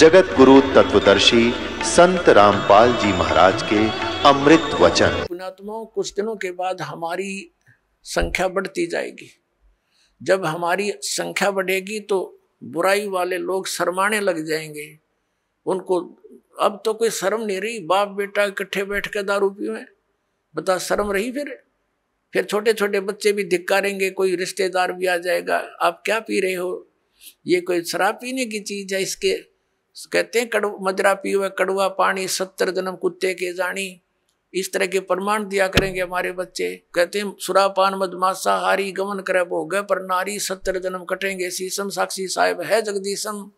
जगत गुरु तत्वदर्शी संत रामपाल जी महाराज के अमृत वचन पुणात्माओं कुछ दिनों के बाद हमारी संख्या बढ़ती जाएगी जब हमारी संख्या बढ़ेगी तो बुराई वाले लोग शर्माने लग जाएंगे उनको अब तो कोई शर्म नहीं रही बाप बेटा इकट्ठे बैठ कर दारू पी पीवे बता शर्म रही फिर फिर छोटे छोटे बच्चे भी धिक्कारेंगे कोई रिश्तेदार भी आ जाएगा आप क्या पी रहे हो ये कोई शराब पीने की चीज़ है इसके कहते हैं कड़ मजरा पी हुए कड़वा पानी सत्तर जन्म कुत्ते के जानी इस तरह के प्रमाण दिया करेंगे हमारे बच्चे कहते हैं सुरापान मदमाशा हारी गमन कर भोग पर नारी सत्तर जन्म कटेंगे शीशम साक्षी साहेब है जगदीशम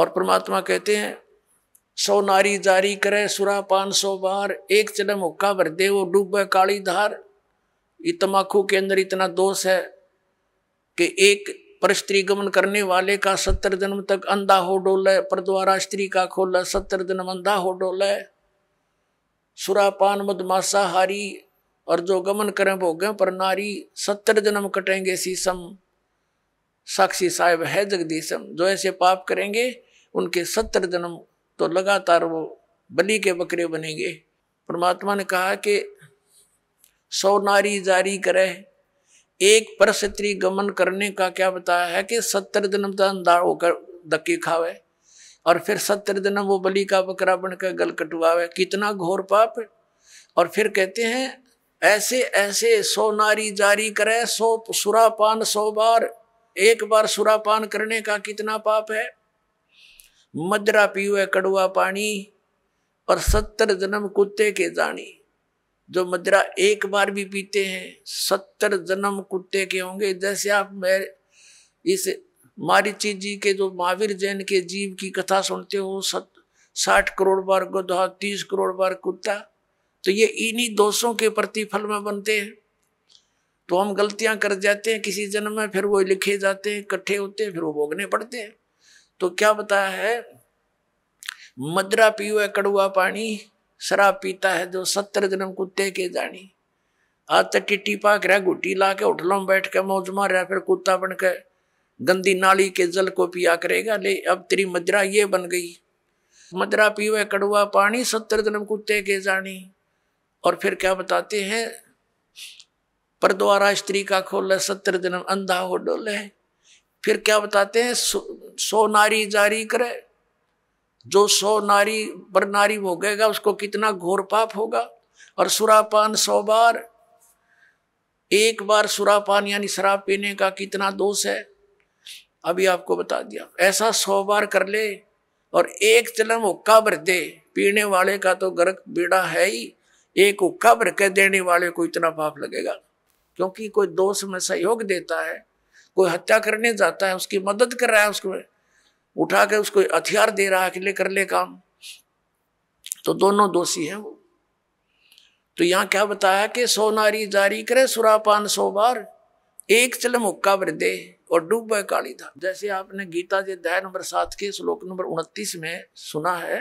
और परमात्मा कहते हैं सौ नारी जारी करे सुरा पान सौ बार एक चलम हुक्का भर दे वो डूबे काली धार ये तम्बाकू के अंदर इतना दोष है कि एक पर स्त्री गमन करने वाले का सत्तर जन्म तक अंधा हो डोले पर द्वारा स्त्री का खोल सत्तर जन्म अंधा हो डोले सुरापान हारी और जो गमन करें भोग पर नारी सत्तर जन्म कटेंगे सीसम साक्षी साहेब है जगदीशम जो ऐसे पाप करेंगे उनके सत्तर जन्म तो लगातार वो बलि के बकरे बनेंगे परमात्मा ने कहा कि सौ नारी जारी करे एक पर स्त्री गमन करने का क्या बताया है कि सत्तर दिन दाल तो होकर धक्के खावे और फिर सत्तर दिन वो बलि का बकरा बनकर गल कटवावे कितना घोर पाप और फिर कहते हैं ऐसे ऐसे सो नारी जारी करे सो सुरापान सो बार एक बार सुरापान करने का कितना पाप है मदरा पीवे कड़वा पानी और सत्तर जन्म कुत्ते के जानी जो मदरा एक बार भी पीते हैं सत्तर जन्म कुत्ते के होंगे जैसे आप मैं इस मारिची जी के जो महावीर जैन के जीव की कथा सुनते हो सत साठ करोड़ बार गधा तीस करोड़ बार कुत्ता तो ये इन्हीं दोषों के प्रतिफल में बनते हैं तो हम गलतियां कर जाते हैं किसी जन्म में फिर वो लिखे जाते हैं इकट्ठे होते हैं फिर वो भोगने पड़ते हैं तो क्या बताया है मदरा पियो है कड़ुआ पानी शराब पीता है जो सत्तर जन्म कुत्ते के जानी आज तक टिट्टी पाक रहा घुटी ला के होटलों में बैठ के मौज मार रहा फिर कुत्ता बन के गंदी नाली के जल को पिया करेगा ले अब तेरी मदरा ये बन गई पी पीवे कड़वा पानी सत्तर जन्म कुत्ते के जानी और फिर क्या बताते हैं पर द्वारा स्त्री का खोल सत्तर जन्म अंधा हो डोले फिर क्या बताते हैं सो, सो नारी जारी करे जो सौ नारी पर नारी भोगेगा उसको कितना घोर पाप होगा और सुरापान सौ बार एक बार सुरापान यानी शराब पीने का कितना दोष है अभी आपको बता दिया ऐसा सौ बार कर ले और एक चलम हुक्का भर दे पीने वाले का तो गर्क बेड़ा है ही एक हुक्का भर के देने वाले को इतना पाप लगेगा क्योंकि कोई दोष में सहयोग देता है कोई हत्या करने जाता है उसकी मदद कर रहा है उसको उठा के उसको हथियार दे रहा है कि ले कर ले काम तो दोनों दोषी हैं वो तो यहाँ क्या बताया कि सोनारी जारी करे सुरापान सो बार एक चलम हुक्का वृदे और डूब काली था जैसे आपने गीता जी अध्याय नंबर सात के श्लोक नंबर उनतीस में सुना है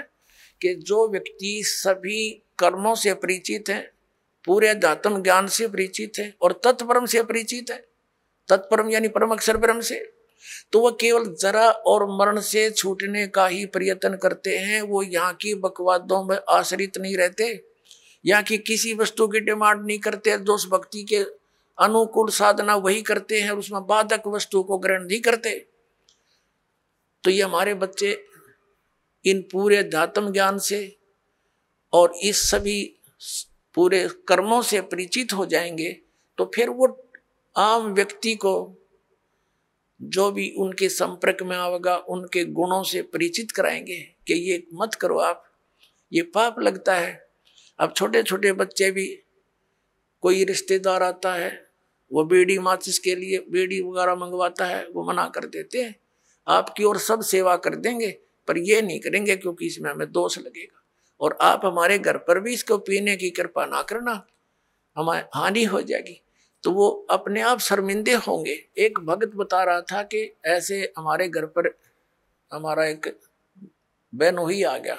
कि जो व्यक्ति सभी कर्मों से परिचित है पूरे अध्यात्म ज्ञान से परिचित है और तत्परम से परिचित है तत्परम यानी परम अक्षर ब्रह्म से तो वह केवल जरा और मरण से छूटने का ही प्रयत्न करते हैं वो यहाँ की बकवादों में आश्रित नहीं रहते यहाँ की किसी वस्तु की डिमांड नहीं करते दोष भक्ति के अनुकूल साधना वही करते हैं और उसमें बाधक वस्तु को ग्रहण नहीं करते तो ये हमारे बच्चे इन पूरे धातम ज्ञान से और इस सभी पूरे कर्मों से परिचित हो जाएंगे तो फिर वो आम व्यक्ति को जो भी उनके संपर्क में आवेगा उनके गुणों से परिचित कराएंगे कि ये मत करो आप ये पाप लगता है अब छोटे छोटे बच्चे भी कोई रिश्तेदार आता है वो बेड़ी माचिस के लिए बेड़ी वगैरह मंगवाता है वो मना कर देते हैं आपकी और सब सेवा कर देंगे पर ये नहीं करेंगे क्योंकि इसमें हमें दोष लगेगा और आप हमारे घर पर भी इसको पीने की कृपा ना करना हमारे हानि हो जाएगी तो वो अपने आप शर्मिंदे होंगे एक भगत बता रहा था कि ऐसे हमारे घर पर हमारा एक वही आ गया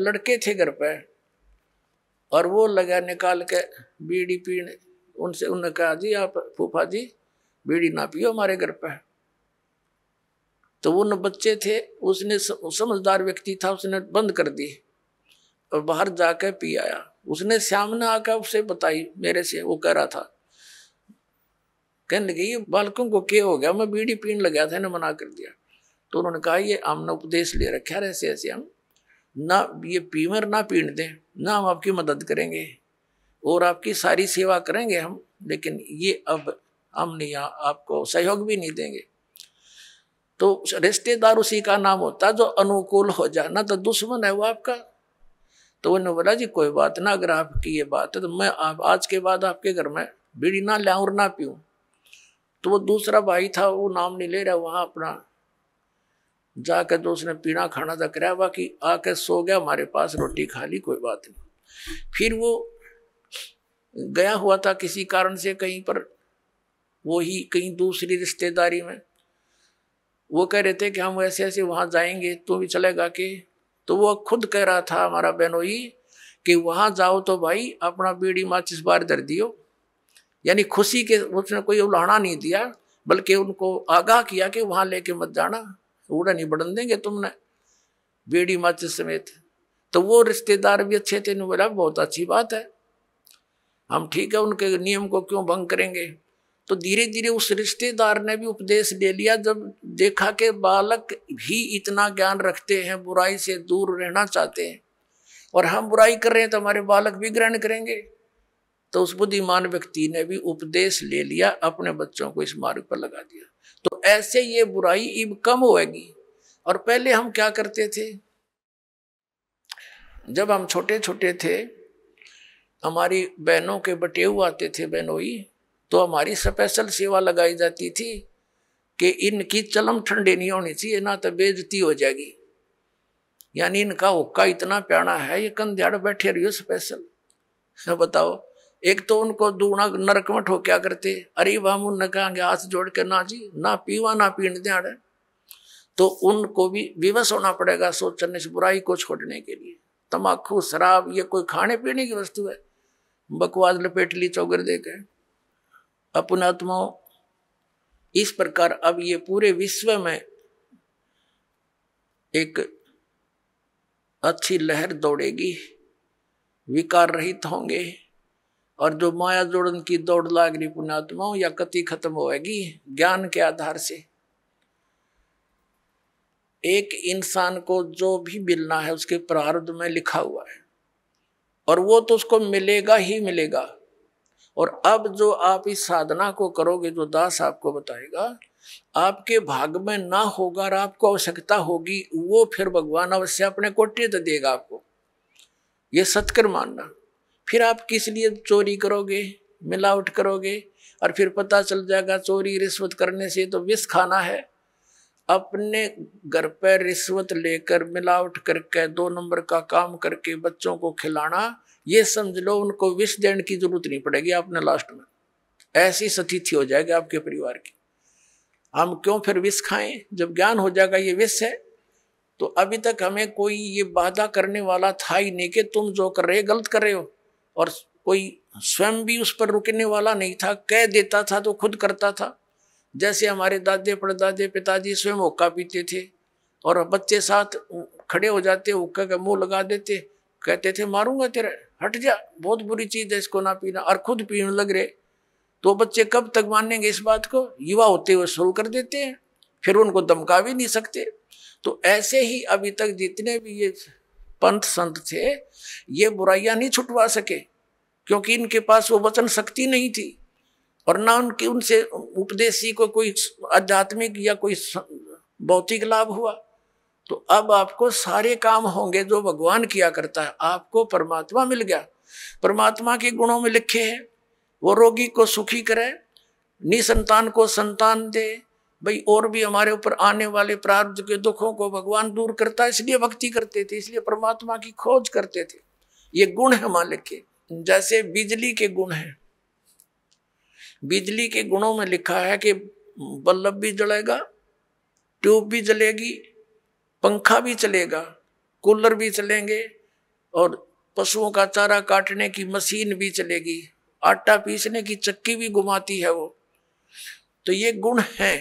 लड़के थे घर पर और वो लगा निकाल के बीड़ी पीने उनसे उन्होंने कहा जी आप फूफा जी बीड़ी ना पियो हमारे घर पर तो न बच्चे थे उसने समझदार व्यक्ति था उसने बंद कर दी और बाहर जाकर पी आया उसने सामने आकर उसे बताई मेरे से वो कह रहा था कहने लगे ये बालकों को क्या हो गया मैं बीड़ी पीन लगा था इन्हें मना कर दिया तो उन्होंने कहा ये हमने उपदेश ले रखा है ऐसे ऐसे हम ना ये पीमर ना पीण दें ना हम आपकी मदद करेंगे और आपकी सारी सेवा करेंगे हम लेकिन ये अब हम नहीं आपको सहयोग भी नहीं देंगे तो रिश्तेदार उसी का नाम होता जो अनुकूल हो जाना तो दुश्मन है वो आपका तो उन्होंने बोला जी कोई बात ना अगर आपकी ये बात है तो मैं आप आज के बाद आपके घर में बीड़ी ना लाऊं और ना पीऊँ तो वो दूसरा भाई था वो नाम नहीं ले रहा वहाँ अपना जाकर तो उसने पीना खाना तक कराया बाकी आके सो गया हमारे पास रोटी खा ली कोई बात नहीं फिर वो गया हुआ था किसी कारण से कहीं पर वो ही कहीं दूसरी रिश्तेदारी में वो कह रहे थे कि हम ऐसे ऐसे वहां जाएंगे तू तो भी चलेगा के तो वो खुद कह रहा था हमारा बहनोई कि वहां जाओ तो भाई अपना बीड़ी माचिस बार दर दियो यानी खुशी के उसने कोई उलाना नहीं दिया बल्कि उनको आगाह किया कि वहाँ लेके मत जाना उड़ा नहीं बढ़न देंगे तुमने बेड़ी मत समेत तो वो रिश्तेदार भी अच्छे थे बोला बहुत अच्छी बात है हम ठीक है उनके नियम को क्यों भंग करेंगे तो धीरे धीरे उस रिश्तेदार ने भी उपदेश ले लिया जब देखा कि बालक भी इतना ज्ञान रखते हैं बुराई से दूर रहना चाहते हैं और हम बुराई कर रहे हैं तो हमारे बालक भी ग्रहण करेंगे तो उस बुद्धिमान व्यक्ति ने भी उपदेश ले लिया अपने बच्चों को इस मार्ग पर लगा दिया तो ऐसे ये बुराई इब कम होगी और पहले हम क्या करते थे जब हम छोटे छोटे थे हमारी बहनों के बटेऊ आते थे बहनोई तो हमारी स्पेशल सेवा लगाई जाती थी कि इनकी चलम ठंडी नहीं होनी चाहिए ना तो बेजती हो जाएगी यानी इनका हुक्का इतना प्यारा है ये कंध्याड़ बैठे रहियो स्पेशल बताओ एक तो उनको दूना नरक में ठोक्या करते अरे बामू न कहेंगे हाथ जोड़ के ना जी ना पीवा ना पीण दे तो उनको भी विवश होना पड़ेगा सोचने से बुराई को छोड़ने के लिए तम्बाकू शराब ये कोई खाने पीने की वस्तु है बकवाद लपेट ली चौगर दे के अपनात्मो इस प्रकार अब ये पूरे विश्व में एक अच्छी लहर दौड़ेगी विकार रहित होंगे और जो माया जोड़न की दौड़ लाग रही पुण्यात्माओं या कति खत्म होएगी ज्ञान के आधार से एक इंसान को जो भी मिलना है उसके प्रारब्ध में लिखा हुआ है और वो तो उसको मिलेगा ही मिलेगा और अब जो आप इस साधना को करोगे जो दास आपको बताएगा आपके भाग में ना होगा और आपको आवश्यकता होगी वो फिर भगवान अवश्य अपने कोटि देगा आपको ये सत्कर मानना फिर आप किस लिए चोरी करोगे मिलावट करोगे और फिर पता चल जाएगा चोरी रिश्वत करने से तो विष खाना है अपने घर पर रिश्वत लेकर मिलावट करके दो नंबर का काम करके बच्चों को खिलाना ये समझ लो उनको विष देने की जरूरत नहीं पड़ेगी आपने लास्ट में ऐसी स्थिति हो जाएगी आपके परिवार की हम क्यों फिर विष खाएं जब ज्ञान हो जाएगा ये विष है तो अभी तक हमें कोई ये बाधा करने वाला था ही नहीं कि तुम जो कर रहे गलत कर रहे हो और कोई स्वयं भी उस पर रुकने वाला नहीं था कह देता था तो खुद करता था जैसे हमारे दादे पड़दादे पिताजी स्वयं हुक्का पीते थे और बच्चे साथ खड़े हो जाते हुक्का का मुंह लगा देते कहते थे मारूंगा तेरा हट जा बहुत बुरी चीज़ है इसको ना पीना और खुद पीने लग रहे तो बच्चे कब तक मानेंगे इस बात को युवा होते हुए शुरू कर देते हैं फिर उनको दमका भी नहीं सकते तो ऐसे ही अभी तक जितने भी ये पंथ संत थे ये बुराइयां नहीं छुटवा सके क्योंकि इनके पास वो वचन शक्ति नहीं थी और ना उनकी उनसे उपदेशी को कोई आध्यात्मिक या कोई भौतिक लाभ हुआ तो अब आपको सारे काम होंगे जो भगवान किया करता है आपको परमात्मा मिल गया परमात्मा के गुणों में लिखे हैं वो रोगी को सुखी करे निसंतान को संतान दे भाई और भी हमारे ऊपर आने वाले प्रार्थ के दुखों को भगवान दूर करता है इसलिए भक्ति करते थे इसलिए परमात्मा की खोज करते थे ये गुण है मालिक के जैसे बिजली के गुण है बिजली के गुणों में लिखा है कि बल्ब भी जलेगा ट्यूब भी जलेगी पंखा भी चलेगा कूलर भी चलेंगे और पशुओं का चारा काटने की मशीन भी चलेगी आटा पीसने की चक्की भी घुमाती है वो तो ये गुण हैं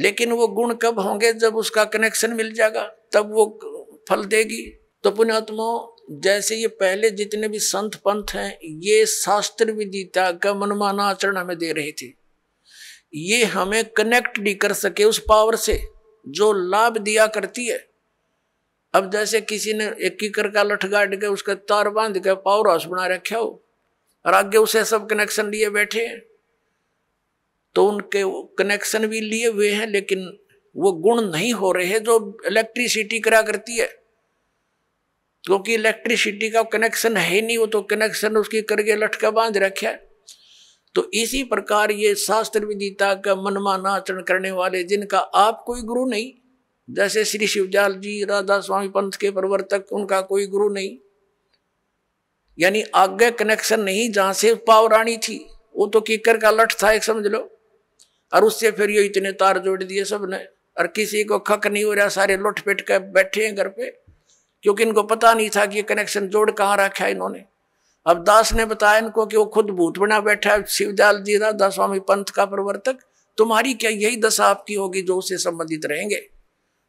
लेकिन वो गुण कब होंगे जब उसका कनेक्शन मिल जाएगा तब वो फल देगी तो पुण्यात्मो जैसे ये पहले जितने भी संत पंथ हैं ये शास्त्र विदिता का मनमाना आचरण हमें दे रहे थे ये हमें कनेक्ट नहीं कर सके उस पावर से जो लाभ दिया करती है अब जैसे किसी ने एक कीकर का लठ के उसका तार बांध के पावर हाउस बना रखा हो और आगे उसे सब कनेक्शन लिए बैठे हैं तो उनके कनेक्शन भी लिए हुए हैं लेकिन वो गुण नहीं हो रहे हैं जो इलेक्ट्रिसिटी करा करती है क्योंकि तो इलेक्ट्रिसिटी का कनेक्शन है ही नहीं वो तो कनेक्शन उसकी करके लटका बांध रखा है तो इसी प्रकार ये शास्त्र विदिता का मनमाना आचरण करने वाले जिनका आप कोई गुरु नहीं जैसे श्री शिवजाल जी राधा स्वामी पंथ के प्रवर्तक उनका कोई गुरु नहीं यानी आगे कनेक्शन नहीं जहां से पावरानी थी वो तो किकर का लठ था एक समझ लो और उससे फिर ये इतने तार जोड़ दिए सब ने और किसी को खक नहीं हो रहा सारे लुट पिट कर बैठे हैं घर पे क्योंकि इनको पता नहीं था कि ये कनेक्शन जोड़ कहाँ रखा है इन्होंने अब दास ने बताया इनको कि वो खुद भूत बना बैठा है शिवदयाल जी राधा स्वामी पंथ का प्रवर्तक तुम्हारी क्या यही दशा आपकी होगी जो उससे संबंधित रहेंगे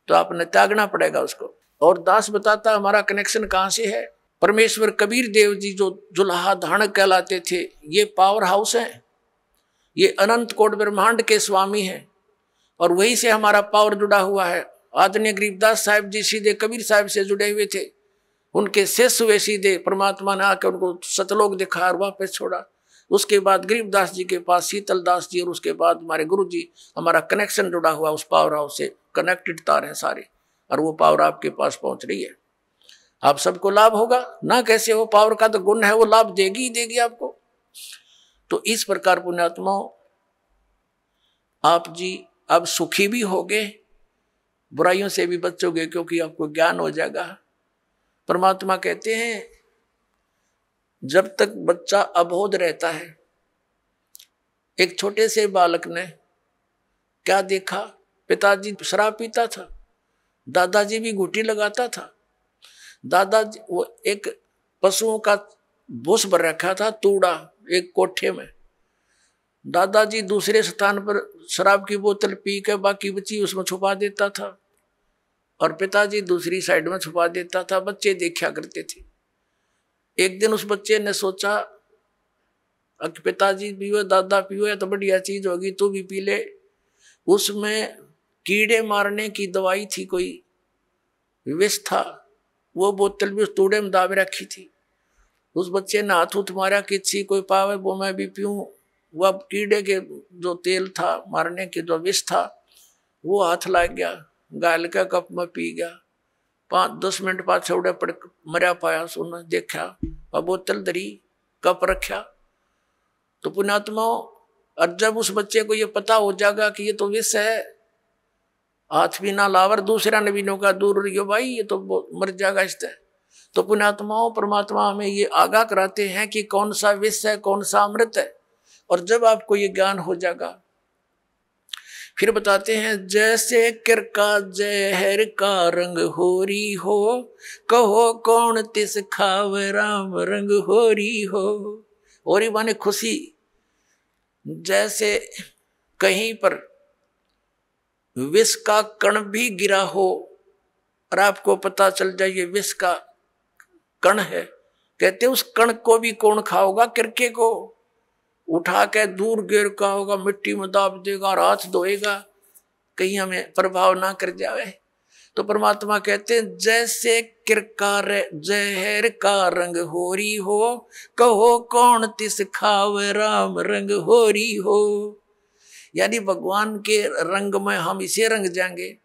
तो आपने त्यागना पड़ेगा उसको और दास बताता हमारा कनेक्शन कहाँ से है परमेश्वर कबीर देव जी जो जुल्हा धारण कहलाते थे ये पावर हाउस हैं ये अनंत कोट ब्रह्मांड के स्वामी हैं और वहीं से हमारा पावर जुड़ा हुआ है आदरणीय गरीबदास साहब जी सीधे कबीर साहब से जुड़े हुए थे उनके शेष हुए सीधे परमात्मा ने आकर उनको सतलोक दिखा और वापस छोड़ा उसके बाद गरीबदास जी के पास शीतल दास जी और उसके बाद हमारे गुरु जी हमारा कनेक्शन जुड़ा हुआ उस पावर हाउस से कनेक्टेड तार हैं सारे और वो पावर आपके पास पहुंच रही है आप सबको लाभ होगा ना कैसे वो पावर का तो गुण है वो लाभ देगी ही देगी आपको तो इस प्रकार पुण्यात्माओं आप जी अब सुखी भी होगे बुराइयों से भी बचोगे क्योंकि आपको ज्ञान हो जाएगा परमात्मा कहते हैं जब तक बच्चा अबोध रहता है एक छोटे से बालक ने क्या देखा पिताजी शराब पीता था दादाजी भी घुटी लगाता था दादाजी वो एक पशुओं का भूस भर रखा था तूड़ा एक कोठे में दादाजी दूसरे स्थान पर शराब की बोतल पी के बाकी बच्ची उसमें छुपा देता था और पिताजी दूसरी साइड में छुपा देता था बच्चे देखा करते थे एक दिन उस बच्चे ने सोचा कि पिताजी पीओ दादा पीओ तो बढ़िया चीज होगी तू भी पी ले उसमें कीड़े मारने की दवाई थी कोई विष था वो बोतल भी उस तूड़े में दाबे रखी थी उस बच्चे ने हाथ उठ मारा किसी कोई पावे वो मैं भी पीऊँ वह कीड़े के जो तेल था मारने के जो विष था वो हाथ लग गया गाल का कप में पी गया पाँच दस मिनट बाद छोड़े पड़ मरिया पाया सुन देखा और बोतल धरी कप रखा तो पुणात्मा और जब उस बच्चे को ये पता हो जाएगा कि ये तो विष है हाथ भी ना लावर दूसरा ने भी नौका दूर रही भाई ये तो मर जाएगा इस तरह तो पुण्यात्माओं परमात्मा हमें ये आगाह कराते हैं कि कौन सा विष है कौन सा अमृत है और जब आपको ये ज्ञान हो जाएगा फिर बताते हैं जैसे किर का जहर का रंग होरी हो कहो कौन तिस खाव राम रंग होरी हो होरी माने खुशी जैसे कहीं पर विष का कण भी गिरा हो और आपको पता चल जाए विष का कण है कहते उस कण को भी कौन खाओगा किरके को उठा के दूर गिर का होगा मिट्टी में दाब देगा और हाथ धोएगा कहीं हमें प्रभाव ना कर जावे तो परमात्मा कहते हैं जैसे किरकार जहर का रंग होरी हो कहो कौन तिस खाव राम रंग होरी हो यानी भगवान के रंग में हम इसे रंग जाएंगे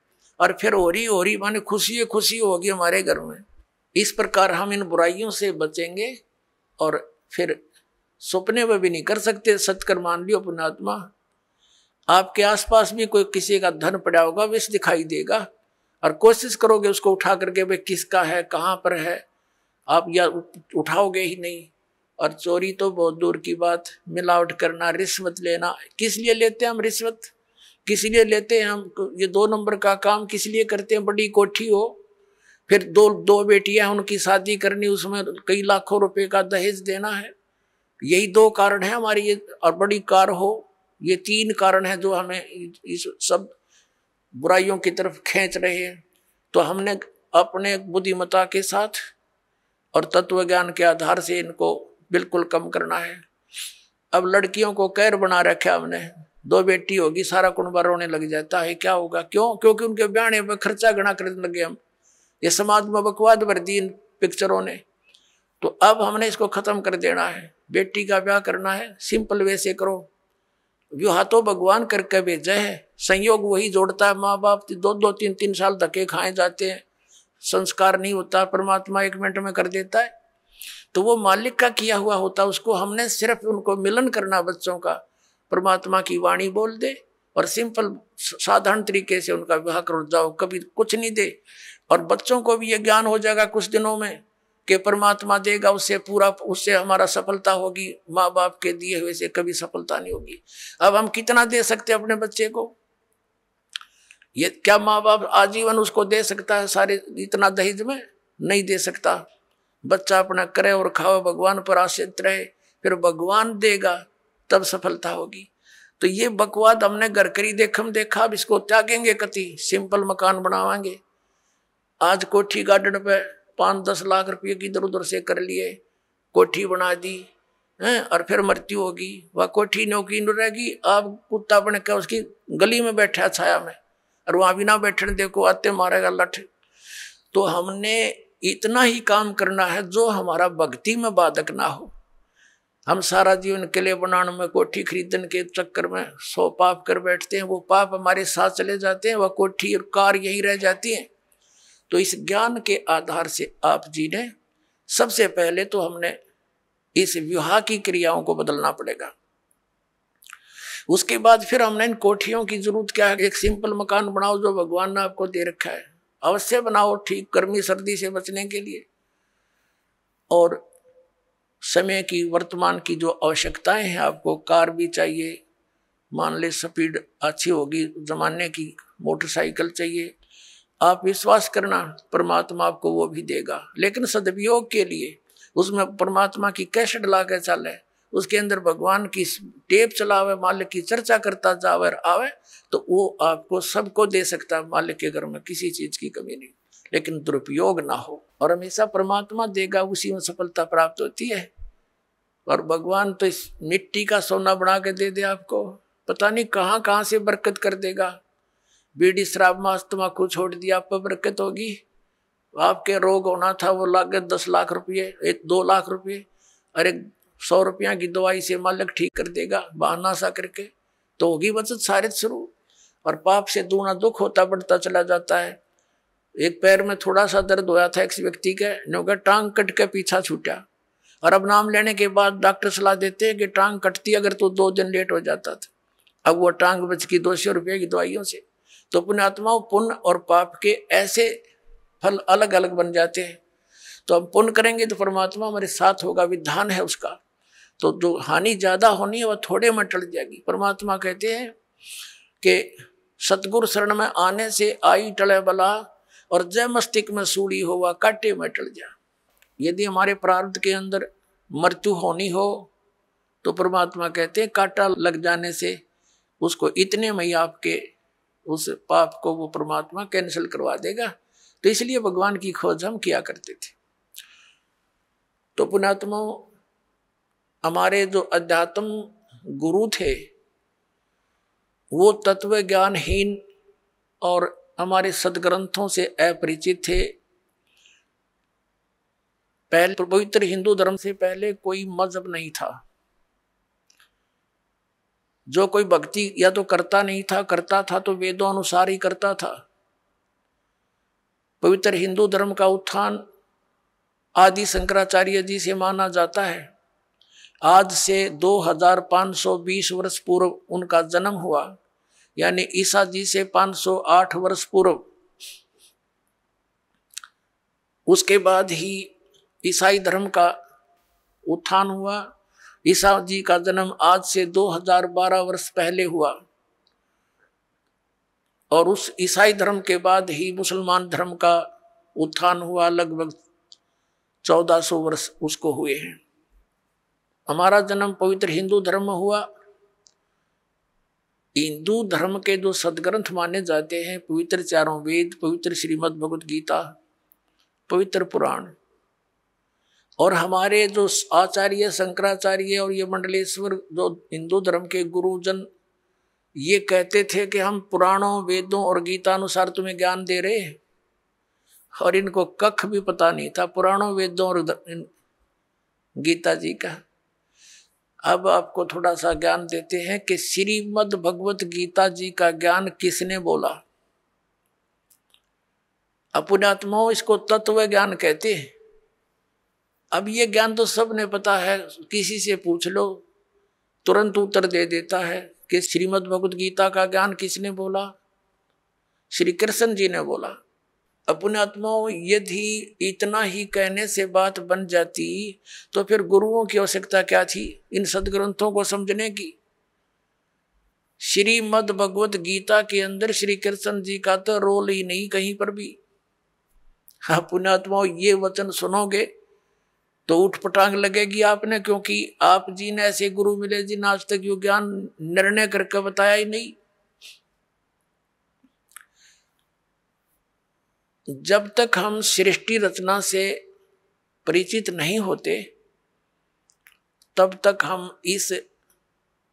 और फिर होरी होरी माने खुशी खुशी होगी हमारे घर में इस प्रकार हम इन बुराइयों से बचेंगे और फिर सपने में भी नहीं कर सकते सत्कर्मान लियो पुणात्मा आपके आसपास भी कोई किसी का धन पड़ा होगा विष दिखाई देगा और कोशिश करोगे उसको उठा करके भाई किसका है कहाँ पर है आप या उठाओगे ही नहीं और चोरी तो बहुत दूर की बात मिलावट करना रिश्वत लेना किस लिए लेते हैं हम रिश्वत किस लिए लेते हैं हम ये दो नंबर का काम किस लिए करते हैं बड़ी कोठी हो फिर दो दो बेटियां उनकी शादी करनी उसमें कई लाखों रुपए का दहेज देना है यही दो कारण है हमारी ये और बड़ी कार हो ये तीन कारण है जो हमें इस सब बुराइयों की तरफ खींच रहे हैं तो हमने अपने बुद्धिमता के साथ और तत्व ज्ञान के आधार से इनको बिल्कुल कम करना है अब लड़कियों को कैर बना रखा हमने दो बेटी होगी सारा कुंबा रोने लग जाता है क्या होगा क्यों क्योंकि उनके ब्याने पर खर्चा गणा करने लगे हम ये समाज में बकवाद भर दी इन पिक्चरों ने तो अब हमने इसको ख़त्म कर देना है बेटी का ब्याह करना है सिंपल वे से करो व्यूहा तो भगवान करके भेजे है संयोग वही जोड़ता है माँ बाप दो दो तीन तीन साल धक्के खाए जाते हैं संस्कार नहीं होता परमात्मा एक मिनट में कर देता है तो वो मालिक का किया हुआ होता उसको हमने सिर्फ उनको मिलन करना बच्चों का परमात्मा की वाणी बोल दे और सिंपल साधारण तरीके से उनका विवाह करो जाओ कभी कुछ नहीं दे और बच्चों को भी ये ज्ञान हो जाएगा कुछ दिनों में कि परमात्मा देगा उससे पूरा उससे हमारा सफलता होगी माँ बाप के दिए हुए से कभी सफलता नहीं होगी अब हम कितना दे सकते अपने बच्चे को ये क्या माँ बाप आजीवन उसको दे सकता है सारे इतना दहेज में नहीं दे सकता बच्चा अपना करे और खाओ भगवान पर आश्रित रहे फिर भगवान देगा तब सफलता होगी तो ये बकवाद हमने घर करी देखम देखा अब इसको त्यागेंगे कति सिंपल मकान बनावाएंगे आज कोठी गार्डन पे पाँच दस लाख रुपये की इधर उधर से कर लिए कोठी बना दी है और फिर मृत्यु होगी वह कोठी नौकी न रहेगी आप कुत्ता बन के उसकी गली में बैठा छाया में और वहाँ बिना बैठने देखो आते मारेगा लठ तो हमने इतना ही काम करना है जो हमारा भक्ति में बाधक ना हो हम सारा जीवन किले बनाने में कोठी खरीदने के चक्कर में सौ पाप कर बैठते हैं वो पाप हमारे साथ चले जाते हैं वह कोठी और कार यही रह जाती है तो इस ज्ञान के आधार से आप जी ने सबसे पहले तो हमने इस विवाह की क्रियाओं को बदलना पड़ेगा उसके बाद फिर हमने इन कोठियों की जरूरत क्या है एक सिंपल मकान बनाओ जो भगवान ने आपको दे रखा है अवश्य बनाओ ठीक गर्मी सर्दी से बचने के लिए और समय की वर्तमान की जो आवश्यकताएं हैं आपको कार भी चाहिए मान ले स्पीड अच्छी होगी जमाने की मोटरसाइकिल चाहिए आप विश्वास करना परमात्मा आपको वो भी देगा लेकिन सदुपयोग के लिए उसमें परमात्मा की कैसेट ला के चले उसके अंदर भगवान की टेप चलावे मालिक की चर्चा करता जावे आवे तो वो आपको सबको दे सकता है मालिक के घर में किसी चीज की कमी नहीं लेकिन दुरुपयोग ना हो और हमेशा परमात्मा देगा उसी में सफलता प्राप्त होती है और भगवान तो इस मिट्टी का सोना बना के दे दे आपको पता नहीं कहाँ कहाँ से बरकत कर देगा बीड़ी शराब मास तम्बाकू छोड़ दिया आप पर बरकत होगी आपके रोग होना था वो लागत दस लाख रुपये एक दो लाख रुपये और एक सौ रुपया की दवाई से मालिक ठीक कर देगा बहाना सा करके तो होगी बचत सारे शुरू और पाप से दूना दुख होता बढ़ता चला जाता है एक पैर में थोड़ा सा दर्द होया था एक व्यक्ति जो नौका टांग कट के पीछा छूटा और अब नाम लेने के बाद डॉक्टर सलाह देते हैं कि टांग कटती अगर तो दो दिन लेट हो जाता था अब वो टांग बच की दो सौ रुपये की दवाइयों से तो आत्माओं पुण्य और पाप के ऐसे फल अलग अलग बन जाते हैं तो हम पुण्य करेंगे तो परमात्मा हमारे साथ होगा विधान है उसका तो जो हानि ज़्यादा होनी है वह थोड़े में टल जाएगी परमात्मा कहते हैं कि सतगुरु शरण में आने से आई टले बला और जय मस्तिक में सूढ़ी हो वह काटे में टल जा यदि हमारे प्रारब्ध के अंदर मृत्यु होनी हो तो परमात्मा कहते हैं काटा लग जाने से उसको इतने में ही आपके उस पाप को वो परमात्मा कैंसिल करवा देगा तो इसलिए भगवान की खोज हम किया करते थे तो पुणात्मा हमारे जो अध्यात्म गुरु थे वो तत्व ज्ञानहीन और हमारे सदग्रंथों से अपरिचित थे पहले पवित्र हिंदू धर्म से पहले कोई मजहब नहीं था जो कोई भक्ति या तो करता नहीं था करता था तो वेदों अनुसार ही करता था पवित्र हिंदू धर्म का उत्थान आदि शंकराचार्य जी से माना जाता है आज से 2520 वर्ष पूर्व उनका जन्म हुआ यानी ईसा जी से 508 वर्ष पूर्व उसके बाद ही ईसाई धर्म का उत्थान हुआ ईसा जी का जन्म आज से 2012 वर्ष पहले हुआ और उस ईसाई धर्म के बाद ही मुसलमान धर्म का उत्थान हुआ लगभग 1400 वर्ष उसको हुए हैं हमारा जन्म पवित्र हिंदू धर्म हुआ हिंदू धर्म के जो सदग्रंथ माने जाते हैं पवित्र चारों वेद पवित्र श्रीमद् भगवत गीता पवित्र पुराण और हमारे जो आचार्य शंकराचार्य और ये मंडलेश्वर जो हिंदू धर्म के गुरुजन ये कहते थे कि हम पुराणों वेदों और गीतानुसार तुम्हें ज्ञान दे रहे हैं और इनको कख भी पता नहीं था पुराणों वेदों और गीता जी का अब आपको थोड़ा सा ज्ञान देते हैं कि श्रीमद भगवत गीता जी का ज्ञान किसने बोला अपुणात्माओं इसको तत्व ज्ञान कहते हैं अब ये ज्ञान तो सब ने पता है किसी से पूछ लो तुरंत उत्तर दे देता है कि श्रीमद भगवद गीता का ज्ञान किसने बोला श्री कृष्ण जी ने बोला अपने आत्माओं यदि इतना ही कहने से बात बन जाती तो फिर गुरुओं की आवश्यकता क्या थी इन सदग्रंथों को समझने की श्रीमद भगवत गीता के अंदर श्री कृष्ण जी का तो रोल ही नहीं कहीं पर भी आप आत्माओं ये वचन सुनोगे तो उठ पटांग लगेगी आपने क्योंकि आप जी ने ऐसे गुरु मिले जी ने आज तक यो ज्ञान निर्णय करके बताया ही नहीं जब तक हम सृष्टि रचना से परिचित नहीं होते तब तक हम इस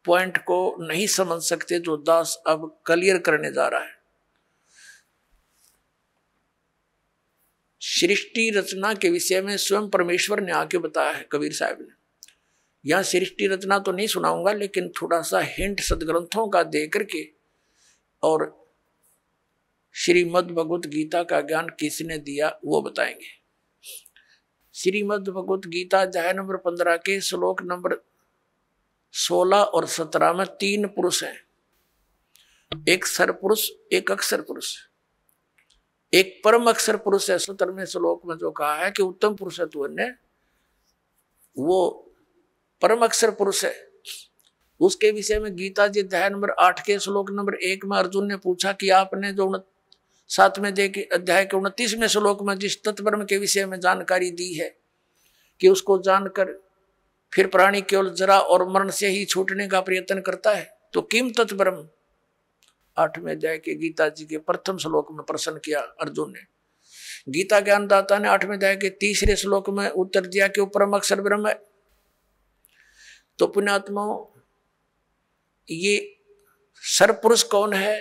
पॉइंट को नहीं समझ सकते जो दास अब क्लियर करने जा रहा है सृष्टि रचना के विषय में स्वयं परमेश्वर ने आके बताया है कबीर साहब ने यहाँ सृष्टि रचना तो नहीं सुनाऊंगा लेकिन थोड़ा सा हिंट सदग्रंथों का दे करके और श्रीमद् भगवत गीता का ज्ञान किसने दिया वो बताएंगे श्रीमद् भगवत गीता अध्याय नंबर पंद्रह के श्लोक नंबर सोलह और सत्रह में तीन पुरुष हैं एक सर पुरुष एक अक्षर पुरुष है। एक परम अक्षर पुरुष है सत्रहवें श्लोक में जो कहा है कि उत्तम तू अन्य वो परम अक्षर पुरुष है उसके विषय में गीता जी अध्याय नंबर आठ के श्लोक नंबर एक में अर्जुन ने पूछा कि आपने जो सातवें अध्याय के उनतीसवें श्लोक में जिस तत्पर्म के विषय में जानकारी दी है कि उसको जानकर फिर प्राणी केवल जरा और मरण से ही छूटने का प्रयत्न करता है तो किम तत्व आठवें अध्याय के गीता जी के प्रथम श्लोक में प्रश्न किया अर्जुन ने गीता ज्ञानदाता ने आठवें अध्याय के तीसरे श्लोक में उत्तर दिया कि उपरम अक्षर ब्रह्म है तो पुण्यात्मा ये सर्वपुरुष कौन है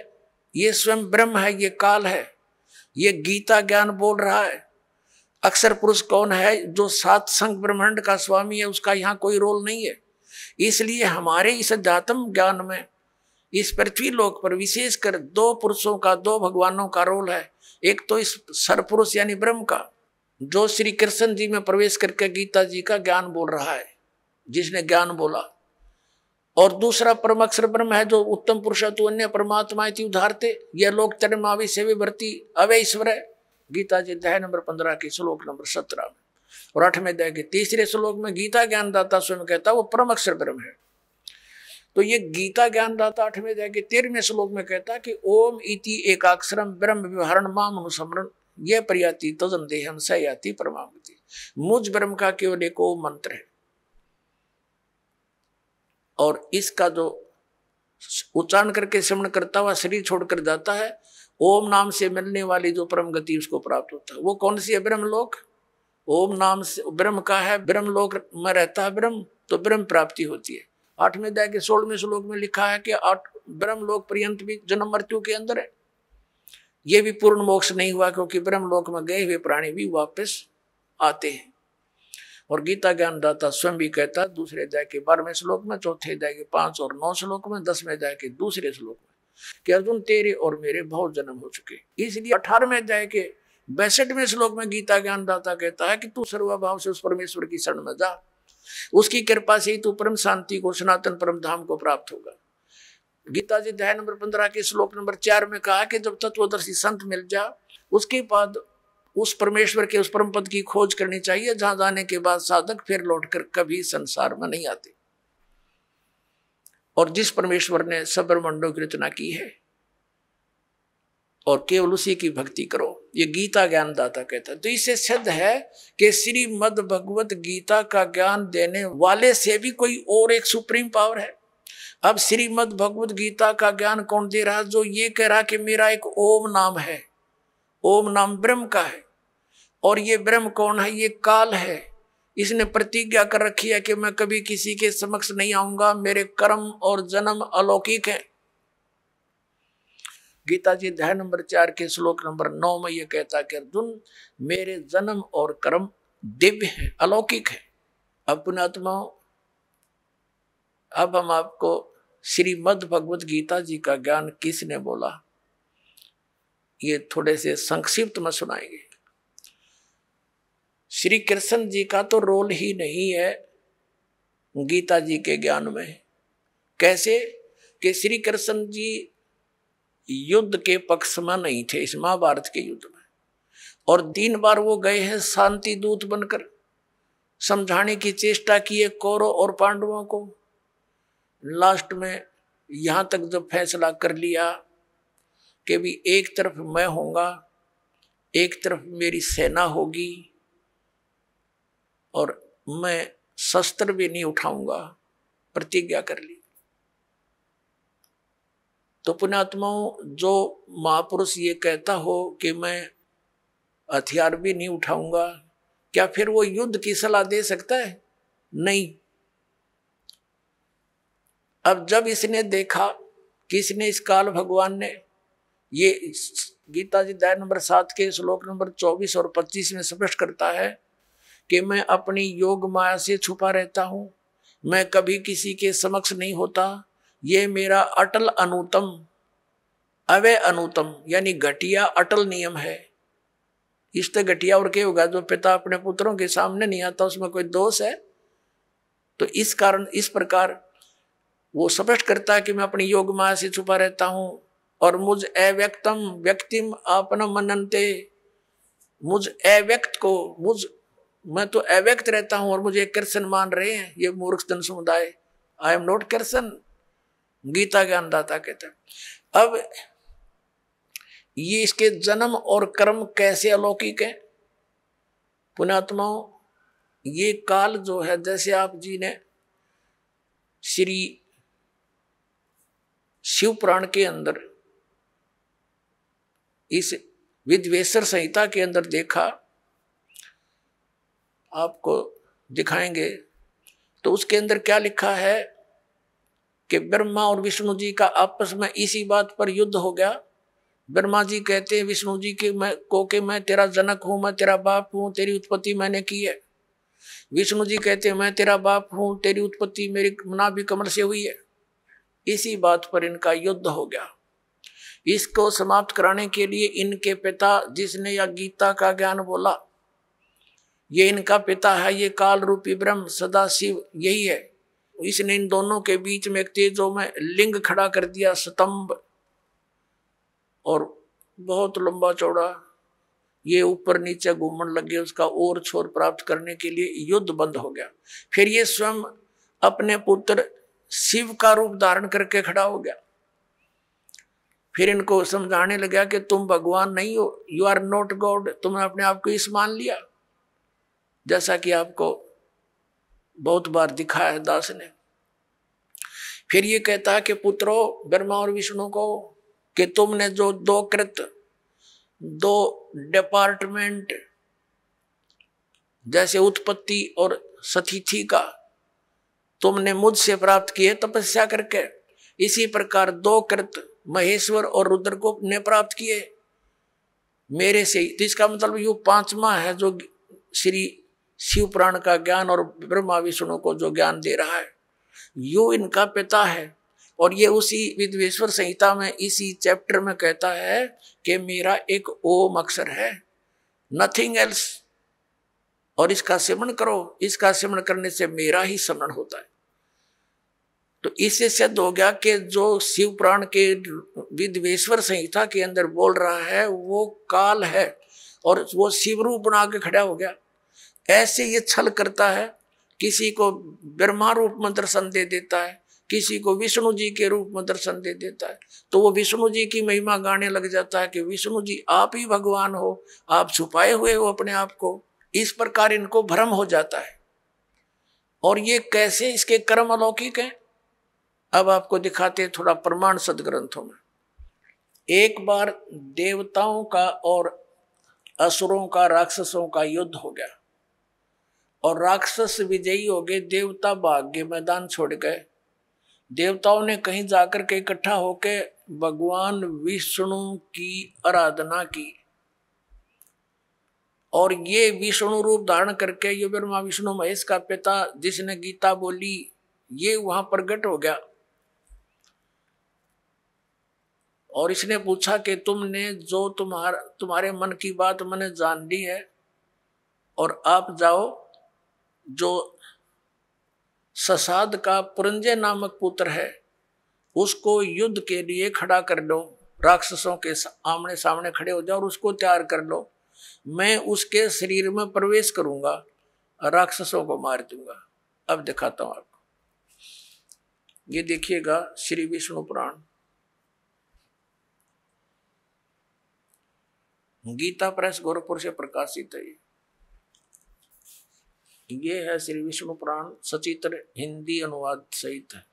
ये स्वयं ब्रह्म है ये काल है ये गीता ज्ञान बोल रहा है अक्षर पुरुष कौन है जो सात संघ ब्रह्मांड का स्वामी है उसका यहाँ कोई रोल नहीं है इसलिए हमारे इस अध्यात्म ज्ञान में इस पृथ्वी लोक पर विशेषकर दो पुरुषों का दो भगवानों का रोल है एक तो इस सरपुरुष यानी ब्रह्म का जो श्री कृष्ण जी में प्रवेश करके गीता जी का ज्ञान बोल रहा है जिसने ज्ञान बोला और दूसरा परमक्षर ब्रह्म है जो उत्तम पुरुष तो अन्य परमात्मा थी उधारते यह लोक आवि से अवे ईश्वर है गीता जी अध्याय नंबर पंद्रह के श्लोक नंबर सत्रह में और आठवें दह के तीसरे श्लोक में गीता ज्ञानदाता स्वयं कहता वो परम अक्षर ब्रह्म है तो ये गीता ज्ञानदाता आठवें जाके तेरहवें श्लोक में कहता है कि ओम इति एकाक्षरम ब्रह्म विहरण माम अनुसमरण यह प्रयाति तदन देह सयाति परमागति मुझ ब्रह्म का केवल एक ओम मंत्र है और इसका जो उच्चारण करके श्रवण करता हुआ शरीर छोड़कर जाता है ओम नाम से मिलने वाली जो परम गति उसको प्राप्त होता है वो कौन सी है लोक ओम नाम से ब्रह्म का है ब्रह्म लोक में रहता है ब्रह्म तो ब्रह्म प्राप्ति होती है आठवें अध्याय के सोलहवें श्लोक में लिखा है कि आठ ब्रह्म लोक पर्यंत भी जन्म मृत्यु के अंदर है ये भी पूर्ण मोक्ष नहीं हुआ क्योंकि ब्रह्म लोक में गए हुए प्राणी भी वापस आते हैं और गीता ज्ञान दाता स्वयं भी कहता दूसरे अध्याय के बारहवें श्लोक में चौथे अध्याय के पांच और नौ श्लोक में दसवें अध्याय के दूसरे श्लोक में कि अर्जुन तेरे और मेरे बहुत जन्म हो चुके इसलिए अठारहवें अध्याय के बैसठवें श्लोक में गीता ज्ञान दाता कहता है कि तू सर्वभाव से उस परमेश्वर की शरण में जा उसकी कृपा से ही तू परम शांति को सनातन परम धाम को प्राप्त होगा गीता जी अध्याय नंबर पंद्रह के श्लोक नंबर चार में कहा कि जब तत्वदर्शी संत मिल जा उसके बाद उस परमेश्वर के उस परम पद की खोज करनी चाहिए जहां जाने के बाद साधक फिर लौटकर कभी संसार में नहीं आते और जिस परमेश्वर ने सब्रमंडो की रचना की है और केवल उसी की भक्ति करो ये गीता ज्ञानदाता कहता है तो इसे सिद्ध है कि मद भगवत गीता का ज्ञान देने वाले से भी कोई और एक सुप्रीम पावर है अब श्रीमद भगवत गीता का ज्ञान कौन दे रहा जो ये कह रहा कि मेरा एक ओम नाम है ओम नाम ब्रह्म का है और ये ब्रह्म कौन है ये काल है इसने प्रतिज्ञा कर रखी है कि मैं कभी किसी के समक्ष नहीं आऊंगा मेरे कर्म और जन्म अलौकिक हैं गीता जी अध्याय नंबर चार के श्लोक नंबर नौ में यह कहता कि अर्जुन मेरे जन्म और कर्म दिव्य है अलौकिक है अपनात्मा अब हम आपको श्रीमद भगवत गीता जी का ज्ञान किसने बोला ये थोड़े से संक्षिप्त में सुनाएंगे श्री कृष्ण जी का तो रोल ही नहीं है गीता जी के ज्ञान में कैसे कि श्री कृष्ण जी युद्ध के पक्ष में नहीं थे इस महाभारत के युद्ध में और तीन बार वो गए हैं शांति दूत बनकर समझाने की चेष्टा किए कौरव और पांडवों को लास्ट में यहां तक जब फैसला कर लिया कि भी एक तरफ मैं होऊंगा एक तरफ मेरी सेना होगी और मैं शस्त्र भी नहीं उठाऊंगा प्रतिज्ञा कर ली तो पुण्यात्माओं जो महापुरुष ये कहता हो कि मैं हथियार भी नहीं उठाऊंगा क्या फिर वो युद्ध की सलाह दे सकता है नहीं अब जब इसने देखा कि इसने इस काल भगवान ने ये गीता जी दया नंबर सात के श्लोक नंबर चौबीस और पच्चीस में स्पष्ट करता है कि मैं अपनी योग माया से छुपा रहता हूँ मैं कभी किसी के समक्ष नहीं होता ये मेरा अटल अनुतम अवय अनुतम यानी घटिया अटल नियम है इस इससे घटिया और क्या होगा जो पिता अपने पुत्रों के सामने नहीं आता उसमें कोई दोष है तो इस कारण इस प्रकार वो स्पष्ट करता है कि मैं अपनी योग माया से छुपा रहता हूँ और मुझ अव्यक्तम व्यक्तिम आपन मननते मुझ अव्यक्त को मुझ मैं तो अव्यक्त रहता हूँ और मुझे कृष्ण मान रहे हैं ये मूर्ख जन समुदाय I am not Krishna Gita के अन्नदाता कहते हैं अब ये इसके जन्म और कर्म कैसे अलौकिक है पुणात्माओं ये काल जो है जैसे आप जी ने श्री शिव के अंदर इस विद्वेश्वर संहिता के अंदर देखा आपको दिखाएंगे तो उसके अंदर क्या लिखा है कि ब्रह्मा और विष्णु जी का आपस में इसी बात पर युद्ध हो गया ब्रह्मा जी कहते हैं विष्णु जी के मैं को के मैं तेरा जनक हूँ मैं तेरा बाप हूँ तेरी उत्पत्ति मैंने की है विष्णु जी कहते हैं मैं तेरा बाप हूँ तेरी उत्पत्ति मेरी नाभि कमर से हुई है इसी बात पर इनका युद्ध हो गया इसको समाप्त कराने के लिए इनके पिता जिसने यह गीता का ज्ञान बोला ये इनका पिता है ये काल रूपी ब्रह्म सदा शिव यही है इसने इन दोनों के बीच में एक तेजो में लिंग खड़ा कर दिया स्तंभ और बहुत लंबा चौड़ा ये ऊपर नीचे घूमन गया उसका और छोर प्राप्त करने के लिए युद्ध बंद हो गया फिर ये स्वयं अपने पुत्र शिव का रूप धारण करके खड़ा हो गया फिर इनको समझाने लगा कि तुम भगवान नहीं हो यू आर नॉट गॉड तुमने अपने आप को इस मान लिया जैसा कि आपको बहुत बार दिखा है दास ने फिर ये कहता है कि पुत्रो ब्रह्मा और विष्णु को कि तुमने जो दो कृत दो डिपार्टमेंट जैसे उत्पत्ति और सतिथि का तुमने मुझसे प्राप्त किए तपस्या करके इसी प्रकार दो कृत महेश्वर और रुद्र को ने प्राप्त किए मेरे से तो इसका मतलब यू पांचवा है जो श्री शिव प्राण का ज्ञान और ब्रह्मा विष्णु को जो ज्ञान दे रहा है यो इनका पिता है और ये उसी विद्वेश्वर संहिता में इसी चैप्टर में कहता है कि मेरा एक ओम अक्षर है नथिंग एल्स और इसका सिमरण करो इसका सिमरण करने से मेरा ही स्मरण होता है तो इससे सिद्ध हो गया कि जो शिव प्राण के विद्वेश्वर संहिता के अंदर बोल रहा है वो काल है और वो शिव रूप बना के खड़ा हो गया ऐसे ये छल करता है किसी को ब्रह्मा रूप में दर्शन दे देता है किसी को विष्णु जी के रूप में दर्शन दे देता है तो वो विष्णु जी की महिमा गाने लग जाता है कि विष्णु जी आप ही भगवान हो आप छुपाए हुए हो अपने आप को इस प्रकार इनको भ्रम हो जाता है और ये कैसे इसके कर्म अलौकिक हैं अब आपको दिखाते हैं थोड़ा प्रमाण सदग्रंथों में एक बार देवताओं का और असुरों का राक्षसों का युद्ध हो गया और राक्षस विजयी हो गए देवता भाग मैदान छोड़ गए देवताओं ने कहीं जाकर के इकट्ठा होके भगवान विष्णु की आराधना की और ये विष्णु रूप धारण करके ये ब्रह्मा विष्णु महेश का पिता जिसने गीता बोली ये वहां प्रकट हो गया और इसने पूछा कि तुमने जो तुम्हारा तुम्हारे मन की बात मैंने जान ली है और आप जाओ जो ससाद का पुरंजय नामक पुत्र है उसको युद्ध के लिए खड़ा कर लो राक्षसों के आमने सामने खड़े हो जाओ और उसको तैयार कर लो मैं उसके शरीर में प्रवेश करूंगा राक्षसों को मार दूंगा अब दिखाता हूं आपको ये देखिएगा श्री विष्णु पुराण गीता प्रेस गोरखपुर से प्रकाशित है ये ये है श्री विष्णु पुराण सचित्र हिंदी अनुवाद सहित है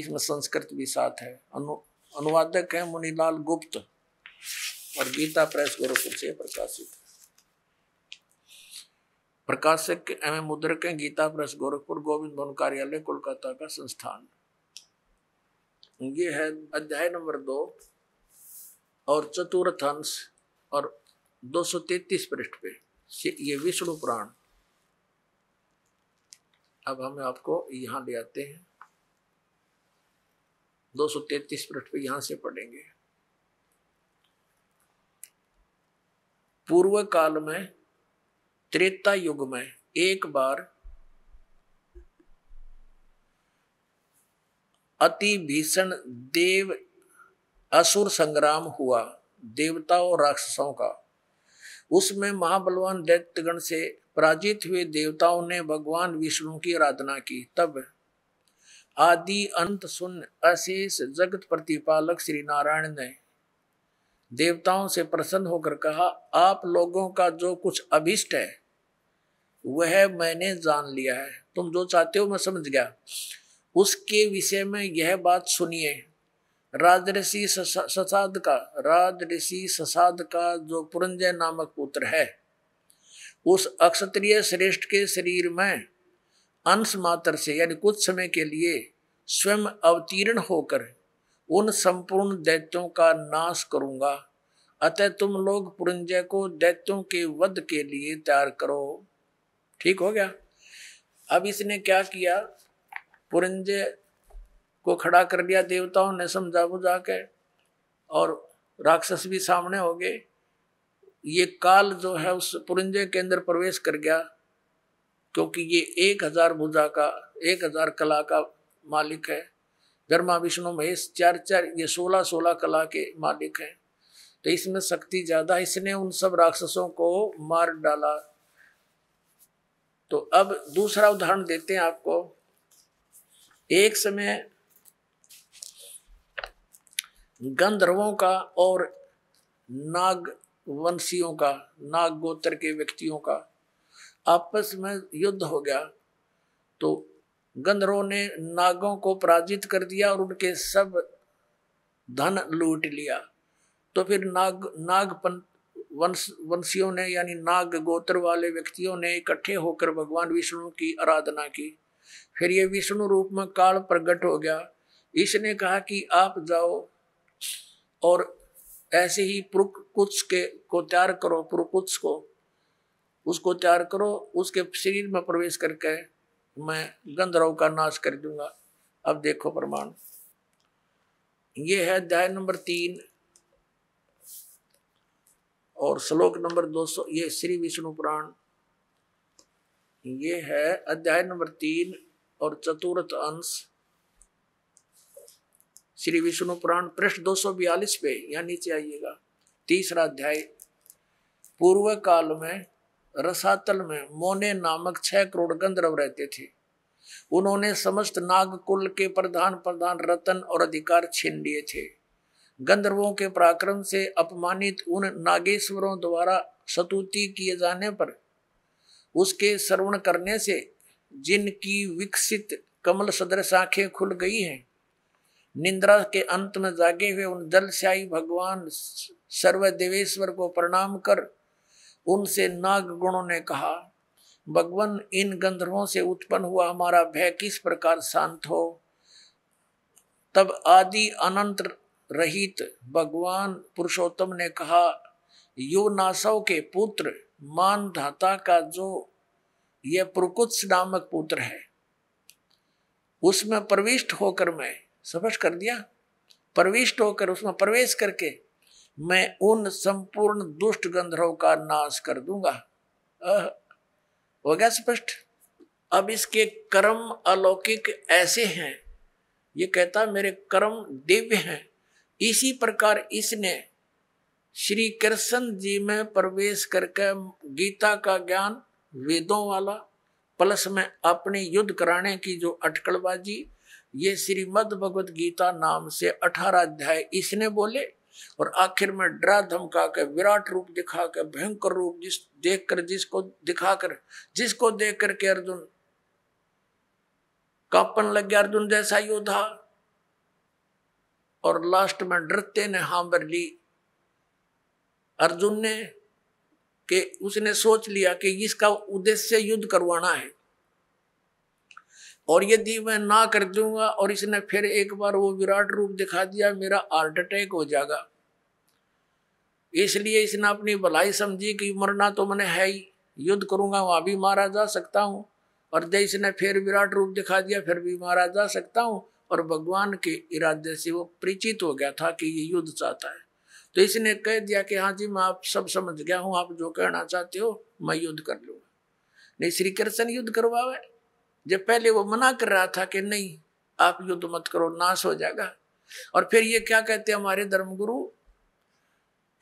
इसमें संस्कृत भी साथ है अनु अनुवादक है मुनिलाल गुप्त और गीता प्रेस गोरखपुर से प्रकाशित है प्रकाशक एम मुद्रक है गीता प्रेस गोरखपुर गोविंद भवन कार्यालय कोलकाता का संस्थान ये है अध्याय नंबर दो और चतुर्थ अंश और 233 पृष्ठ पे ये विष्णु पुराण अब हम आपको यहां ले आते हैं दो सौ तैतीस पृष्ठ यहां से पढ़ेंगे पूर्व काल में त्रेता युग में एक बार अति भीषण देव असुर संग्राम हुआ देवता और राक्षसों का उसमें महाबलवान दैत्यगण से पराजित हुए देवताओं ने भगवान विष्णु की आराधना की तब आदि अंत सुन अशेष जगत प्रतिपालक श्री नारायण ने देवताओं से प्रसन्न होकर कहा आप लोगों का जो कुछ अभिष्ट है वह मैंने जान लिया है तुम जो चाहते हो मैं समझ गया उसके विषय में यह बात सुनिए राजऋषि ससाद का राजऋषि ससाद का जो पुरंजय नामक पुत्र है उस अक्षत्रिय श्रेष्ठ के शरीर में अंश मात्र से यानी कुछ समय के लिए स्वयं अवतीर्ण होकर उन संपूर्ण दैत्यों का नाश करूंगा अतः तुम लोग पुरंजय को दैत्यों के वध के लिए तैयार करो ठीक हो गया अब इसने क्या किया पुरंजय को खड़ा कर दिया देवताओं ने समझा बुझा के और राक्षस भी सामने हो गए ये काल जो है उस पुरंजे के अंदर प्रवेश कर गया क्योंकि ये एक हजार भुजा का एक हजार कला का मालिक है धर्मा विष्णु महेश चार चार ये सोलह सोलह कला के मालिक हैं तो इसमें शक्ति ज़्यादा इसने उन सब राक्षसों को मार डाला तो अब दूसरा उदाहरण देते हैं आपको एक समय गंधर्वों का और नाग वंशियों का नाग गोत्र के व्यक्तियों का आपस में युद्ध हो गया तो गंधरों ने नागों को पराजित कर दिया और उनके सब धन लूट लिया तो फिर नाग नागपन वंश वंशियों ने यानी नाग गोत्र वाले व्यक्तियों ने इकट्ठे होकर भगवान विष्णु की आराधना की फिर ये विष्णु रूप में काल प्रकट हो गया इसने कहा कि आप जाओ और ऐसे ही पुरुक कुछ के को तैयार करो पुरुकुत्स को उसको तैयार करो उसके शरीर में प्रवेश करके मैं गंधराव का नाश कर दूंगा अब देखो प्रमाण ये है अध्याय नंबर तीन और श्लोक नंबर दो सौ ये श्री विष्णु पुराण ये है अध्याय नंबर तीन और चतुर्थ अंश श्री विष्णु पुराण पृष्ठ दो सौ बयालीस पे या नीचे आइएगा तीसरा अध्याय पूर्व काल में रसातल में मोने नामक छह करोड़ गंधर्व रहते थे उन्होंने समस्त नाग कुल के प्रधान प्रधान रतन और अधिकार छीन लिए थे गंधर्वों के पराक्रम से अपमानित उन नागेश्वरों द्वारा सतुति किए जाने पर उसके श्रवण करने से जिनकी विकसित कमल सदृश आंखें खुल गई हैं निंद्रा के अंत में जागे हुए उन दलस्यायी भगवान सर्वदेवेश्वर को प्रणाम कर उनसे नाग गुणों ने कहा भगवान इन गंधर्वों से उत्पन्न हुआ हमारा भय किस प्रकार शांत हो तब आदि अनंत रहित भगवान पुरुषोत्तम ने कहा यो नासव के पुत्र मान धाता का जो यह प्रकुत्स नामक पुत्र है उसमें प्रविष्ट होकर मैं स्पष्ट कर दिया प्रविष्ट होकर उसमें प्रवेश करके मैं उन संपूर्ण दुष्ट गंधर्व का नाश कर दूंगा हो गया स्पष्ट अब इसके कर्म अलौकिक ऐसे हैं ये कहता मेरे कर्म दिव्य हैं इसी प्रकार इसने श्री कृष्ण जी में प्रवेश करके गीता का ज्ञान वेदों वाला प्लस में अपने युद्ध कराने की जो अटकलबाजी ये श्रीमद भगवत गीता नाम से अठारह अध्याय इसने बोले और आखिर में डरा धमका के विराट रूप दिखा के भयंकर रूप जिस देख कर जिसको दिखा कर जिसको देख करके अर्जुन कापन लग गया अर्जुन जैसा योद्धा और लास्ट में डरते ने हामर ली अर्जुन ने के उसने सोच लिया कि इसका उद्देश्य युद्ध करवाना है और यदि मैं ना कर दूंगा और इसने फिर एक बार वो विराट रूप दिखा दिया मेरा हार्ट अटैक हो जाएगा इसलिए इसने अपनी भलाई समझी कि मरना तो मैंने है ही युद्ध करूंगा वहाँ भी मारा जा सकता हूँ और देश ने फिर विराट रूप दिखा दिया फिर भी मारा जा सकता हूँ और भगवान के इरादे से वो परिचित हो गया था कि ये युद्ध चाहता है तो इसने कह दिया कि हाँ जी मैं आप सब समझ गया हूँ आप जो कहना चाहते हो मैं युद्ध कर लूँगा नहीं श्री कृष्ण युद्ध करवावे जब पहले वो मना कर रहा था कि नहीं आप युद्ध मत करो नाश हो जाएगा और फिर ये क्या कहते हैं हमारे धर्मगुरु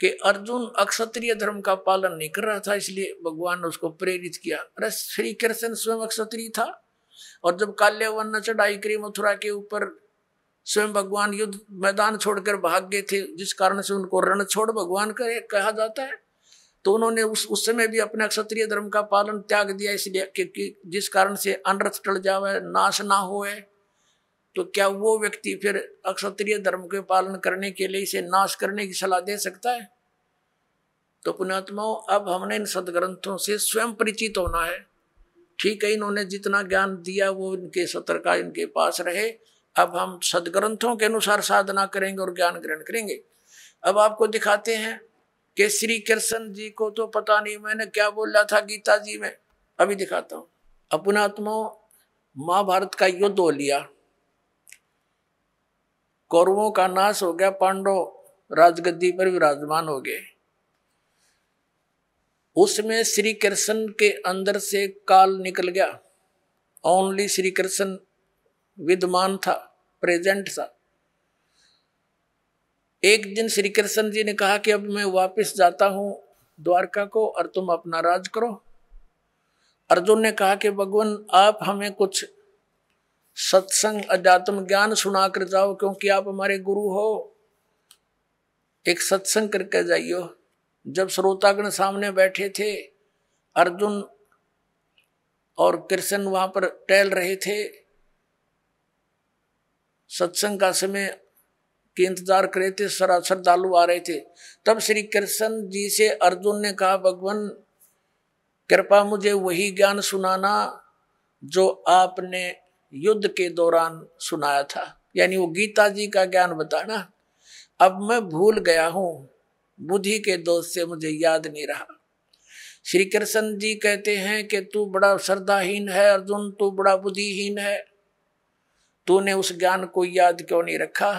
कि अर्जुन अक्षत्रिय धर्म का पालन नहीं कर रहा था इसलिए भगवान ने उसको प्रेरित किया अरे श्री कृष्ण स्वयं अक्षत्रिय था और जब काल्यावन चढ़ाई करी मथुरा के ऊपर स्वयं भगवान युद्ध मैदान छोड़कर भाग गए थे जिस कारण से उनको रण छोड़ भगवान का कहा जाता है तो उन्होंने उस उस समय भी अपने क्षत्रिय धर्म का पालन त्याग दिया इसलिए क्योंकि जिस कारण से अनर्थ टल जावे नाश ना होए तो क्या वो व्यक्ति फिर अक्षत्रिय धर्म के पालन करने के लिए इसे नाश करने की सलाह दे सकता है तो पुण्यात्माओं अब हमने इन सदग्रंथों से स्वयं परिचित होना है ठीक है इन्होंने जितना ज्ञान दिया वो इनके सत्र का इनके पास रहे अब हम सदग्रंथों के अनुसार साधना करेंगे और ज्ञान ग्रहण करेंगे अब आपको दिखाते हैं कि श्री कृष्ण जी को तो पता नहीं मैंने क्या बोला था गीता जी में अभी दिखाता हूं अपनात्मो महाभारत का युद्ध हो लिया कौरवों का नाश हो गया पांडव राजगद्दी पर विराजमान हो गए उसमें श्री कृष्ण के अंदर से काल निकल गया ओनली श्री कृष्ण विद्यमान था प्रेजेंट था एक दिन श्री कृष्ण जी ने कहा कि अब मैं वापस जाता हूँ द्वारका को और तुम अपना राज करो अर्जुन ने कहा कि भगवान आप हमें कुछ सत्संग अध्यात्म ज्ञान सुना कर जाओ क्योंकि आप हमारे गुरु हो एक सत्संग करके जाइयो जब श्रोतागण सामने बैठे थे अर्जुन और कृष्ण वहां पर टहल रहे थे सत्संग का समय की इंतजार करे थे सरा श्रद्धालु आ रहे थे तब श्री कृष्ण जी से अर्जुन ने कहा भगवान कृपा मुझे वही ज्ञान सुनाना जो आपने युद्ध के दौरान सुनाया था यानी वो गीता जी का ज्ञान बताना अब मैं भूल गया हूँ बुद्धि के दोष से मुझे याद नहीं रहा श्री कृष्ण जी कहते हैं कि तू बड़ा श्रद्धाहीन है अर्जुन तू बड़ा बुद्धिहीन है तूने उस ज्ञान को याद क्यों नहीं रखा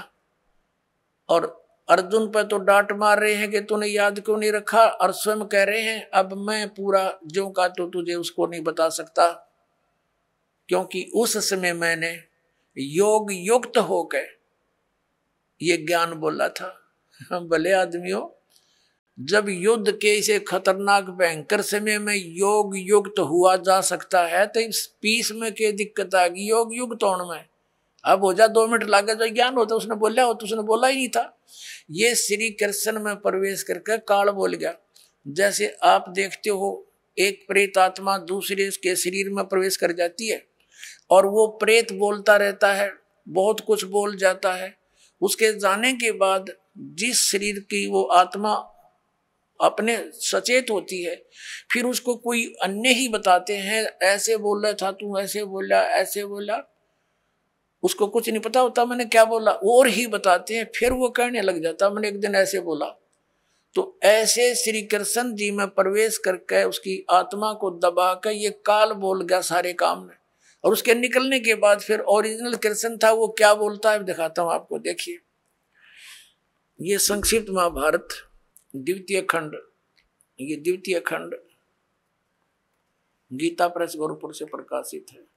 और अर्जुन पर तो डांट मार रहे हैं कि तूने याद क्यों नहीं रखा और स्वयं कह रहे हैं अब मैं पूरा जो का तो तुझे उसको नहीं बता सकता क्योंकि उस समय मैंने योग युक्त होकर ये ज्ञान बोला था भले आदमियों जब युद्ध के इसे खतरनाक भयंकर समय में योग युक्त हुआ जा सकता है तो इस पीस में क्या दिक्कत आ गई योग युक्त होने में अब हो जा दो मिनट लागे जो ज्ञान होता उसने बोला हो तो उसने बोला ही नहीं था ये श्री कृष्ण में प्रवेश करके काल बोल गया जैसे आप देखते हो एक प्रेत आत्मा दूसरे के शरीर में प्रवेश कर जाती है और वो प्रेत बोलता रहता है बहुत कुछ बोल जाता है उसके जाने के बाद जिस शरीर की वो आत्मा अपने सचेत होती है फिर उसको कोई अन्य ही बताते हैं ऐसे बोला था तू ऐसे बोला ऐसे बोला उसको कुछ नहीं पता होता मैंने क्या बोला और ही बताते हैं फिर वो कहने लग जाता मैंने एक दिन ऐसे बोला तो ऐसे श्री कृष्ण जी में प्रवेश करके उसकी आत्मा को दबा कर ये काल बोल गया सारे काम में और उसके निकलने के बाद फिर ओरिजिनल कृष्ण था वो क्या बोलता है दिखाता हूँ आपको देखिए ये संक्षिप्त महाभारत द्वितीय खंड ये द्वितीय खंड गीता प्रेस गोरखपुर से प्रकाशित है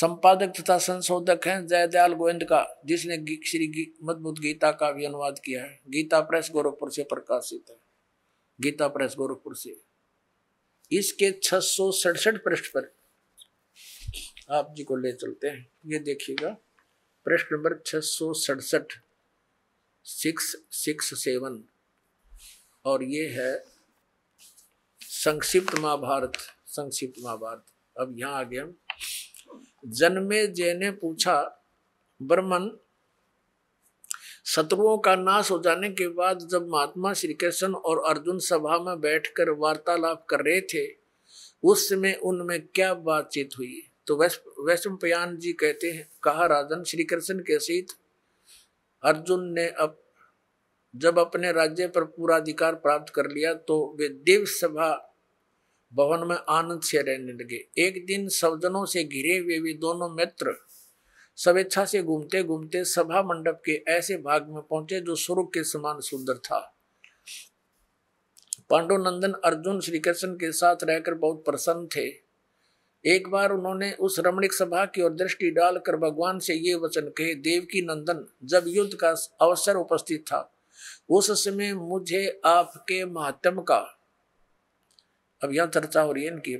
संपादक तथा संशोधक हैं जयदयाल गोविंद का जिसने श्री गी, मजबूत गीता का भी अनुवाद किया है गीता प्रेस गोरखपुर से प्रकाशित है गीता प्रेस गोरखपुर से इसके छह पृष्ठ पर आप जी को ले चलते हैं ये देखिएगा प्रश्न नंबर छह सौ सड़सठ सिक्स सिक्स सेवन और ये है संक्षिप्त महाभारत संक्षिप्त महाभारत अब यहाँ आगे हम जन्मे जय ने पूछा ब्रह्मन शत्रुओं का नाश हो जाने के बाद जब महात्मा श्री कृष्ण और अर्जुन सभा में बैठकर वार्तालाप कर रहे थे उस समय उनमें क्या बातचीत हुई तो वैश्व जी कहते हैं कहा राजन श्री कृष्ण के सहित अर्जुन ने अब जब अपने राज्य पर पूरा अधिकार प्राप्त कर लिया तो वे देव सभा भवन में आनंद से रहने लगे एक दिन सवजनों से घिरे हुए भी दोनों मित्र स्वेच्छा से घूमते घूमते सभा मंडप के ऐसे भाग में पहुंचे जो स्वरूप के समान सुंदर था पांडु नंदन अर्जुन श्री कृष्ण के साथ रहकर बहुत प्रसन्न थे एक बार उन्होंने उस रमणीक सभा की ओर दृष्टि डालकर भगवान से ये वचन कहे देव की नंदन जब युद्ध का अवसर उपस्थित था उस समय मुझे आपके महात्म का अब यहाँ चर्चा हो रही है इनकी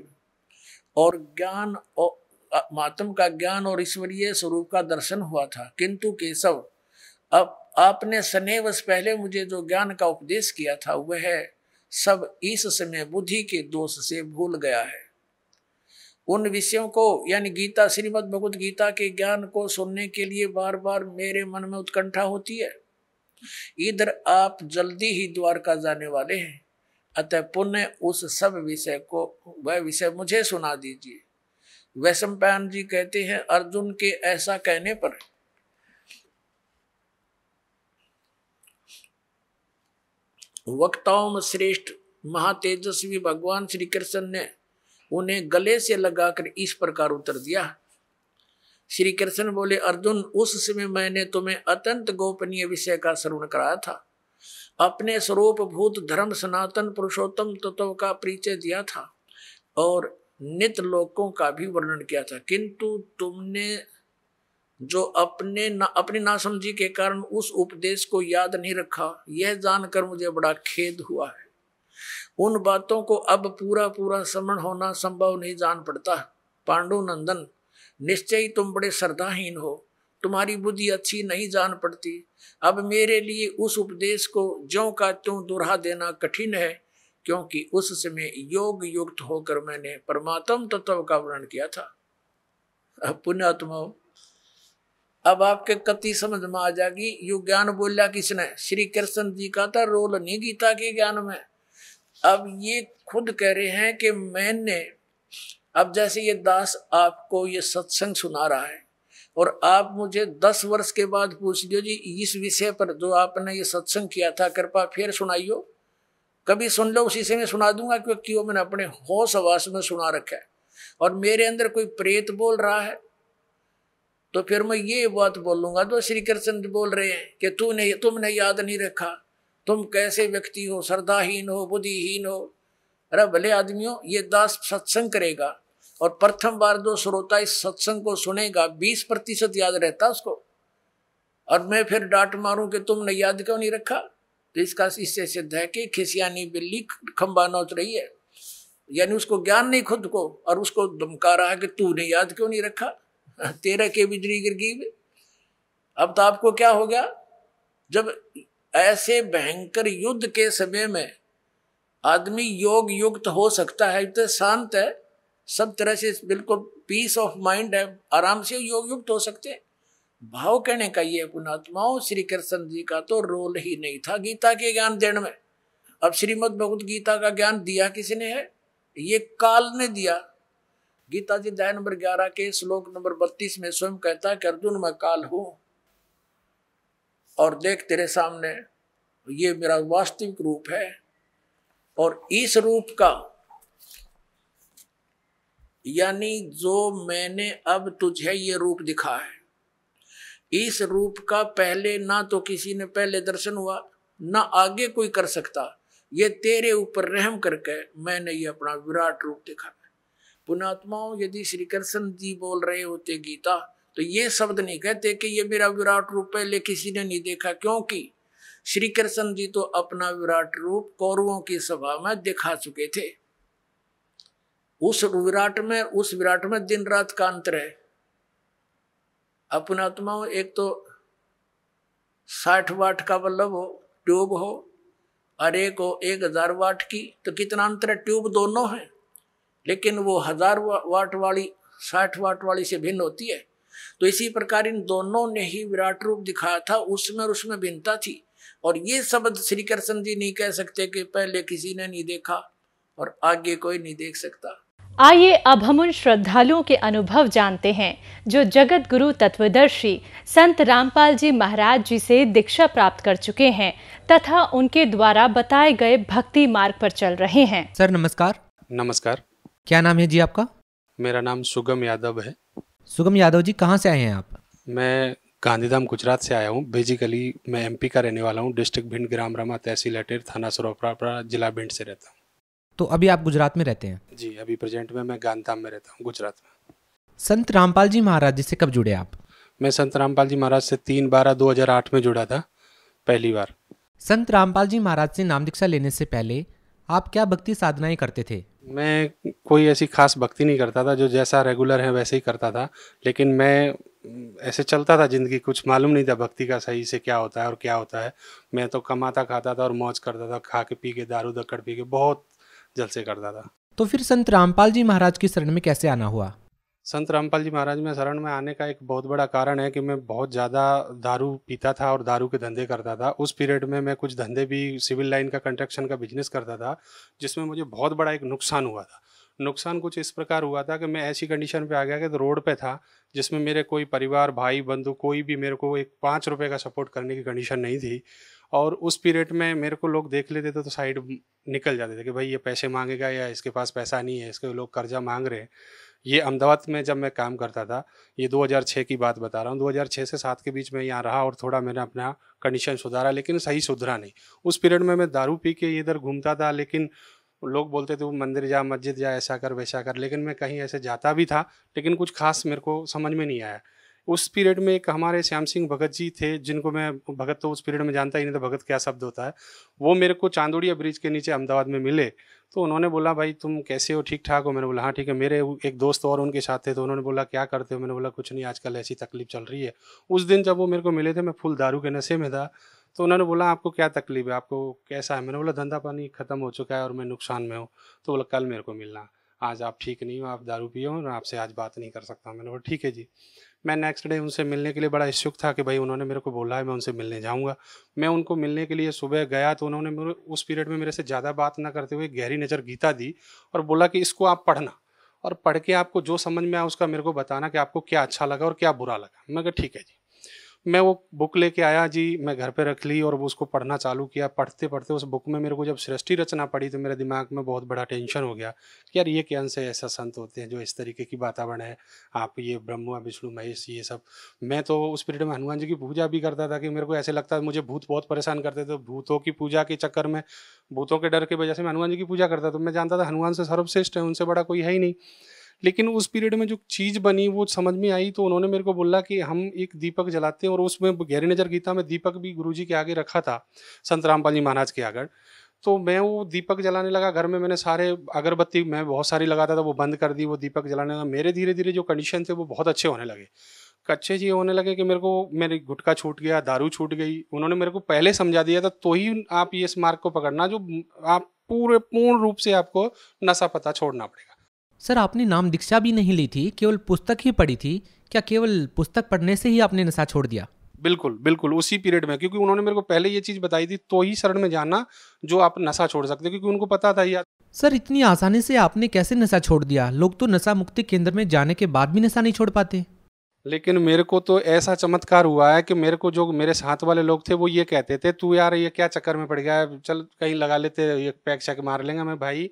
और ज्ञान और मातम का ज्ञान और ईश्वरीय स्वरूप का दर्शन हुआ था किंतु केशव अब आपने वस पहले मुझे जो ज्ञान का उपदेश किया था वह है सब इस समय बुद्धि के दोष से भूल गया है उन विषयों को यानी गीता श्रीमद भगवत गीता के ज्ञान को सुनने के लिए बार बार मेरे मन में उत्कंठा होती है इधर आप जल्दी ही द्वारका जाने वाले हैं अतः पुण्य उस सब विषय को वह विषय मुझे सुना दीजिए वैश्वपायन जी कहते हैं अर्जुन के ऐसा कहने पर वक्ताओं में श्रेष्ठ महातेजस्वी भगवान श्री कृष्ण ने उन्हें गले से लगाकर इस प्रकार उत्तर दिया श्री कृष्ण बोले अर्जुन उस समय मैंने तुम्हें अत्यंत गोपनीय विषय का श्रवण कराया था अपने स्वरूप भूत धर्म सनातन पुरुषोत्तम तत्व का परिचय दिया था और नित लोकों का भी वर्णन किया था किंतु तुमने जो अपने ना अपनी नासमझी के कारण उस उपदेश को याद नहीं रखा यह जानकर मुझे बड़ा खेद हुआ है उन बातों को अब पूरा पूरा समण होना संभव नहीं जान पड़ता पांडु नंदन निश्चय तुम बड़े श्रद्धाहीन हो तुम्हारी बुद्धि अच्छी नहीं जान पड़ती अब मेरे लिए उस उपदेश को जो का त्यों दुरा देना कठिन है क्योंकि उस समय योग युक्त होकर मैंने परमात्म तत्व का वर्णन किया था अब पुण्य अब आपके कति समझ में आ जाएगी यु ज्ञान बोलिया किसने श्री कृष्ण जी का था रोल नहीं गीता के ज्ञान में अब ये खुद कह रहे हैं कि मैंने अब जैसे ये दास आपको ये सत्संग सुना रहा है और आप मुझे दस वर्ष के बाद पूछ लियो जी इस विषय पर जो आपने ये सत्संग किया था कृपा फिर सुनाइयो कभी सुन लो उसी से मैं सुना दूंगा क्योंकि वो मैंने अपने होश आवास में सुना रखा है और मेरे अंदर कोई प्रेत बोल रहा है तो फिर मैं ये बात बोलूंगा तो श्री कृष्ण बोल रहे हैं कि तूने तुमने याद नहीं रखा तुम कैसे व्यक्ति हो श्रद्धाहीन हो बुद्धिहीन हो अरे भले आदमियों ये दास सत्संग करेगा और प्रथम बार जो श्रोता इस सत्संग को सुनेगा बीस प्रतिशत याद रहता उसको और मैं फिर डांट मारूं कि तुमने याद क्यों नहीं रखा तो इसका इससे सिद्ध है कि खिसियानी बिल्ली खम्बा नोच रही है यानी उसको ज्ञान नहीं खुद को और उसको धमका रहा है कि तूने याद क्यों नहीं रखा तेरह के बिजली गिर गई अब तो आपको क्या हो गया जब ऐसे भयंकर युद्ध के समय में आदमी योग युक्त हो सकता है इतने शांत है सब तरह से बिल्कुल पीस ऑफ माइंड है आराम से योग युक्त हो सकते हैं भाव कहने का ये पुणात्मा श्री कृष्ण जी का तो रोल ही नहीं था गीता के ज्ञान देने में अब श्रीमद भगवत गीता का ज्ञान दिया किसने है ये काल ने दिया गीता जी दया नंबर ग्यारह के श्लोक नंबर बत्तीस में स्वयं कहता है कि अर्जुन मैं काल हूं और देख तेरे सामने ये मेरा वास्तविक रूप है और इस रूप का यानी जो मैंने अब तुझे ये रूप दिखा है इस रूप का पहले ना तो किसी ने पहले दर्शन हुआ ना आगे कोई कर सकता ये तेरे ऊपर रहम करके मैंने ये अपना विराट रूप दिखा पुणात्माओं यदि श्री कृष्ण जी बोल रहे होते गीता तो ये शब्द नहीं कहते कि ये मेरा विराट रूप पहले किसी ने नहीं देखा क्योंकि श्री कृष्ण जी तो अपना विराट रूप कौरवों की सभा में दिखा चुके थे उस विराट में उस विराट में दिन रात का अंतर है अपना आत्मा एक तो साठ वाट का बल्लभ हो ट्यूब हो और एक हो एक हजार वाट की तो कितना अंतर है ट्यूब दोनों है लेकिन वो हजार वाट वाली साठ वाट वाली से भिन्न होती है तो इसी प्रकार इन दोनों ने ही विराट रूप दिखाया था उसमें और उसमें भिन्नता थी और ये शब्द श्री कृष्ण जी नहीं कह सकते कि पहले किसी ने नहीं देखा और आगे कोई नहीं देख सकता आइए अब हम उन श्रद्धालुओं के अनुभव जानते हैं जो जगत गुरु तत्वदर्शी संत रामपाल जी महाराज जी से दीक्षा प्राप्त कर चुके हैं तथा उनके द्वारा बताए गए भक्ति मार्ग पर चल रहे हैं सर नमस्कार नमस्कार क्या नाम है जी आपका मेरा नाम सुगम यादव है सुगम यादव जी कहाँ से आए हैं आप मैं गांधीधाम गुजरात से आया हूँ बेजिकली मैं एमपी का रहने वाला हूँ डिस्ट्रिक्ट भिंड ग्राम रामा तहसील अटेर थाना सरोपरापरा जिला भिंड से रहता हूँ तो अभी आप गुजरात में रहते हैं जी अभी प्रेजेंट में मैं गांधाम में रहता हूँ गुजरात में संत रामपाल जी महाराज जी से कब जुड़े आप मैं संत रामपाल जी महाराज से तीन बारह दो हजार आठ में जुड़ा था पहली बार संत रामपाल जी महाराज से नाम दीक्षा लेने से पहले आप क्या भक्ति साधनाएं करते थे मैं कोई ऐसी खास भक्ति नहीं करता था जो जैसा रेगुलर है वैसे ही करता था लेकिन मैं ऐसे चलता था ज़िंदगी कुछ मालूम नहीं था भक्ति का सही से क्या होता है और क्या होता है मैं तो कमाता खाता था और मौज करता था खा के पी के दारू दक्कड़ पी के बहुत जलसे करता था तो फिर संत रामपाल जी महाराज की शरण में कैसे आना हुआ संत रामपाल जी महाराज में शरण में आने का एक बहुत बड़ा कारण है कि मैं बहुत ज़्यादा दारू पीता था और दारू के धंधे करता था उस पीरियड में मैं कुछ धंधे भी सिविल लाइन का कंस्ट्रक्शन का बिजनेस करता था जिसमें मुझे बहुत बड़ा एक नुकसान हुआ था नुकसान कुछ इस प्रकार हुआ था कि मैं ऐसी कंडीशन पे आ गया कि तो रोड पे था जिसमें मेरे कोई परिवार भाई बंधु कोई भी मेरे को एक पाँच रुपये का सपोर्ट करने की कंडीशन नहीं थी और उस पीरियड में मेरे को लोग देख लेते थे तो साइड निकल जाते थे कि भाई ये पैसे मांगेगा या इसके पास पैसा नहीं है इसके लोग कर्जा मांग रहे हैं ये अहमदाबाद में जब मैं काम करता था ये 2006 की बात बता रहा हूँ 2006 से सात के बीच में यहाँ रहा और थोड़ा मैंने अपना कंडीशन सुधारा लेकिन सही सुधरा नहीं उस पीरियड में मैं दारू पी के इधर घूमता था लेकिन लोग बोलते थे वो मंदिर जा मस्जिद जा ऐसा कर वैसा कर लेकिन मैं कहीं ऐसे जाता भी था लेकिन कुछ खास मेरे को समझ में नहीं आया उस पीरियड में एक हमारे श्याम सिंह भगत जी थे जिनको मैं भगत तो उस पीरियड में जानता ही नहीं था भगत क्या शब्द होता है वो मेरे को चांदोड़िया ब्रिज के नीचे अहमदाबाद में मिले तो उन्होंने बोला भाई तुम कैसे हो ठीक ठाक हो मैंने बोला हाँ ठीक है मेरे एक दोस्त और उनके साथ थे तो उन्होंने बोला क्या करते हो मैंने बोला कुछ नहीं आजकल ऐसी तकलीफ चल रही है उस दिन जब वो मेरे को मिले थे मैं फुल दारू के नशे में था तो उन्होंने बोला आपको क्या तकलीफ है आपको कैसा है मैंने बोला धंधा पानी खत्म हो चुका है और मैं नुकसान में हूँ तो बोला कल मेरे को मिलना आज आप ठीक नहीं हो आप दारू पिए हो और आपसे आज बात नहीं कर सकता मैंने बोला ठीक है जी मैं नेक्स्ट डे उनसे मिलने के लिए बड़ा इच्छुक था कि भाई उन्होंने मेरे को बोला है मैं उनसे मिलने जाऊँगा मैं उनको मिलने के लिए सुबह गया तो उन्होंने मेरे उस पीरियड में मेरे से ज़्यादा बात ना करते हुए गहरी नज़र गीता दी और बोला कि इसको आप पढ़ना और पढ़ के आपको जो समझ में आया उसका मेरे को बताना कि आपको क्या अच्छा लगा और क्या बुरा लगा मैं कहा ठीक है जी मैं वो बुक लेके आया जी मैं घर पे रख ली और वो उसको पढ़ना चालू किया पढ़ते पढ़ते उस बुक में मेरे को जब सृष्टि रचना पड़ी तो मेरे दिमाग में बहुत बड़ा टेंशन हो गया कि यार ये कैन से ऐसा संत होते हैं जो इस तरीके की वातावरण है आप ये ब्रह्मा विष्णु महेश ये सब मैं तो उस पीरियड में हनुमान जी की पूजा भी करता था कि मेरे को ऐसे लगता मुझे भूत बहुत परेशान करते थे भूतों की पूजा के चक्कर में भूतों के डर की वजह से मैं हनुमान जी की पूजा करता तो मैं जानता था हनुमान से सर्वश्रेष्ठ है उनसे बड़ा कोई है ही नहीं लेकिन उस पीरियड में जो चीज़ बनी वो समझ में आई तो उन्होंने मेरे को बोला कि हम एक दीपक जलाते हैं और उसमें गहरी नज़र गीता में दीपक भी गुरु के आगे रखा था संत रामपाल जी महाराज के आगे तो मैं वो दीपक जलाने लगा घर में मैंने सारे अगरबत्ती मैं बहुत सारी लगाता था वो बंद कर दी वो दीपक जलाने लगा मेरे धीरे धीरे जो कंडीशन थे वो बहुत अच्छे होने लगे कच्चे जी होने लगे कि मेरे को मेरे गुटका छूट गया दारू छूट गई उन्होंने मेरे को पहले समझा दिया था तो ही आप ये इस मार्ग को पकड़ना जो आप पूरे पूर्ण रूप से आपको नशा पता छोड़ना पड़ेगा सर आपने नाम दीक्षा भी नहीं ली थी केवल पुस्तक ही पढ़ी थी क्या केवल पुस्तक पढ़ने से ही आपने नशा छोड़ दिया बिल्कुल बिल्कुल उसी पीरियड में क्योंकि उन्होंने मेरे को पहले ये चीज़ बताई थी तो ही शरण में जाना जो आप नशा छोड़ सकते क्योंकि उनको पता था यार सर इतनी आसानी से आपने कैसे नशा छोड़ दिया लोग तो नशा मुक्ति केंद्र में जाने के बाद भी नशा नहीं छोड़ पाते लेकिन मेरे को तो ऐसा चमत्कार हुआ है कि मेरे को जो मेरे साथ वाले लोग थे वो ये कहते थे तू यार ये क्या चक्कर में पड़ गया है चल कहीं लगा लेते ये पैक शैक मार लेंगे मैं भाई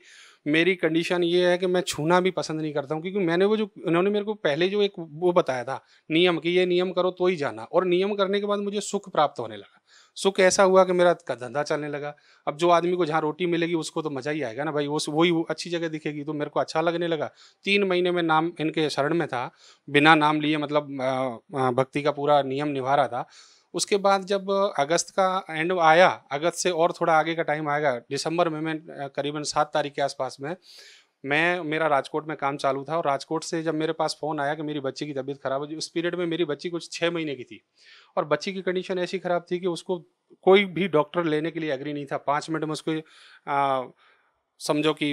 मेरी कंडीशन ये है कि मैं छूना भी पसंद नहीं करता हूँ क्योंकि मैंने वो जो उन्होंने मेरे को पहले जो एक वो बताया था नियम कि ये नियम करो तो ही जाना और नियम करने के बाद मुझे सुख प्राप्त होने लगा सुख ऐसा हुआ कि मेरा धंधा चलने लगा अब जो आदमी को जहाँ रोटी मिलेगी उसको तो मज़ा ही आएगा ना भाई वो वही अच्छी जगह दिखेगी तो मेरे को अच्छा लगने लगा तीन महीने में नाम इनके शरण में था बिना नाम लिए मतलब भक्ति का पूरा नियम निभा रहा था उसके बाद जब अगस्त का एंड आया अगस्त से और थोड़ा आगे का टाइम आएगा दिसंबर में मैं करीबन सात तारीख के आसपास में मैं मेरा राजकोट में काम चालू था और राजकोट से जब मेरे पास फ़ोन आया कि मेरी बच्ची की तबीयत खराब हुई उस पीरियड में मेरी बच्ची कुछ छः महीने की थी और बच्ची की कंडीशन ऐसी ख़राब थी कि उसको कोई भी डॉक्टर लेने के लिए एग्री नहीं था पाँच मिनट में उसको समझो कि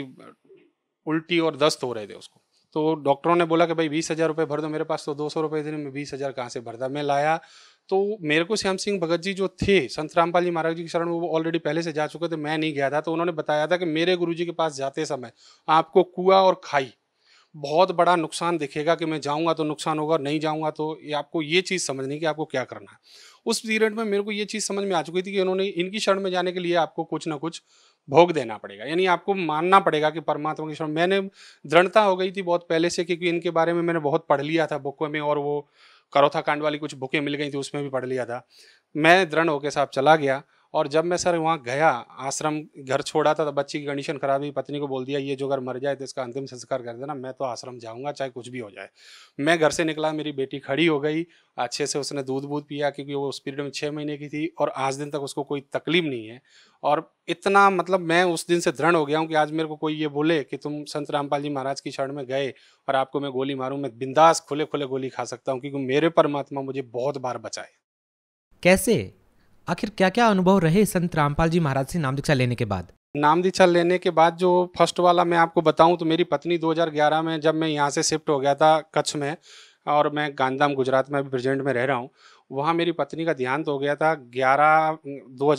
उल्टी और दस्त हो रहे थे उसको तो डॉक्टरों ने बोला कि भाई बीस हज़ार रुपये भर दो मेरे पास तो दो सौ रुपये थे में बीस हज़ार कहाँ से भरता मैं लाया तो मेरे को श्याम सिंह भगत जी जो थे संत रामपाल जी महाराज जी के शरण में वो ऑलरेडी पहले से जा चुके थे मैं नहीं गया था तो उन्होंने बताया था कि मेरे गुरु जी के पास जाते समय आपको कुआ और खाई बहुत बड़ा नुकसान दिखेगा कि मैं जाऊंगा तो नुकसान होगा और नहीं जाऊंगा तो ये आपको ये चीज़ समझनी कि आपको क्या करना है उस पीरियड में मेरे को ये चीज़ समझ में आ चुकी थी कि उन्होंने इनकी शरण में जाने के लिए आपको कुछ ना कुछ भोग देना पड़ेगा यानी आपको मानना पड़ेगा कि परमात्मा की शरण मैंने दृढ़ता हो गई थी बहुत पहले से क्योंकि इनके बारे में मैंने बहुत पढ़ लिया था बुक में और वो करौथा कांड वाली कुछ बुकें मिल गई थी उसमें भी पढ़ लिया था मैं दृढ़ होके साहब चला गया और जब मैं सर वहाँ गया आश्रम घर छोड़ा था तो बच्ची की कंडीशन खराब हुई पत्नी को बोल दिया ये जो अगर मर जाए तो इसका अंतिम संस्कार कर देना मैं तो आश्रम जाऊँगा चाहे कुछ भी हो जाए मैं घर से निकला मेरी बेटी खड़ी हो गई अच्छे से उसने दूध वूध पिया क्योंकि वो उस पीरियड में छः महीने की थी और आज दिन तक उसको कोई तकलीफ नहीं है और इतना मतलब मैं उस दिन से दृढ़ हो गया हूँ कि आज मेरे को कोई ये बोले कि तुम संत रामपाल जी महाराज की शरण में गए और आपको मैं गोली मारूँ मैं बिंदास खुले खुले गोली खा सकता हूँ क्योंकि मेरे परमात्मा मुझे बहुत बार बचाए कैसे आखिर क्या क्या अनुभव रहे संत रामपाल जी महाराज से नाम दीक्षा लेने के बाद नाम दीक्षा लेने के बाद जो फर्स्ट वाला मैं आपको बताऊं तो मेरी पत्नी 2011 में जब मैं यहाँ से शिफ्ट हो गया था कच्छ में और मैं गांधीधाम गुजरात में अभी प्रेजेंट में रह रहा हूँ वहाँ मेरी पत्नी का तो हो गया था ग्यारह दो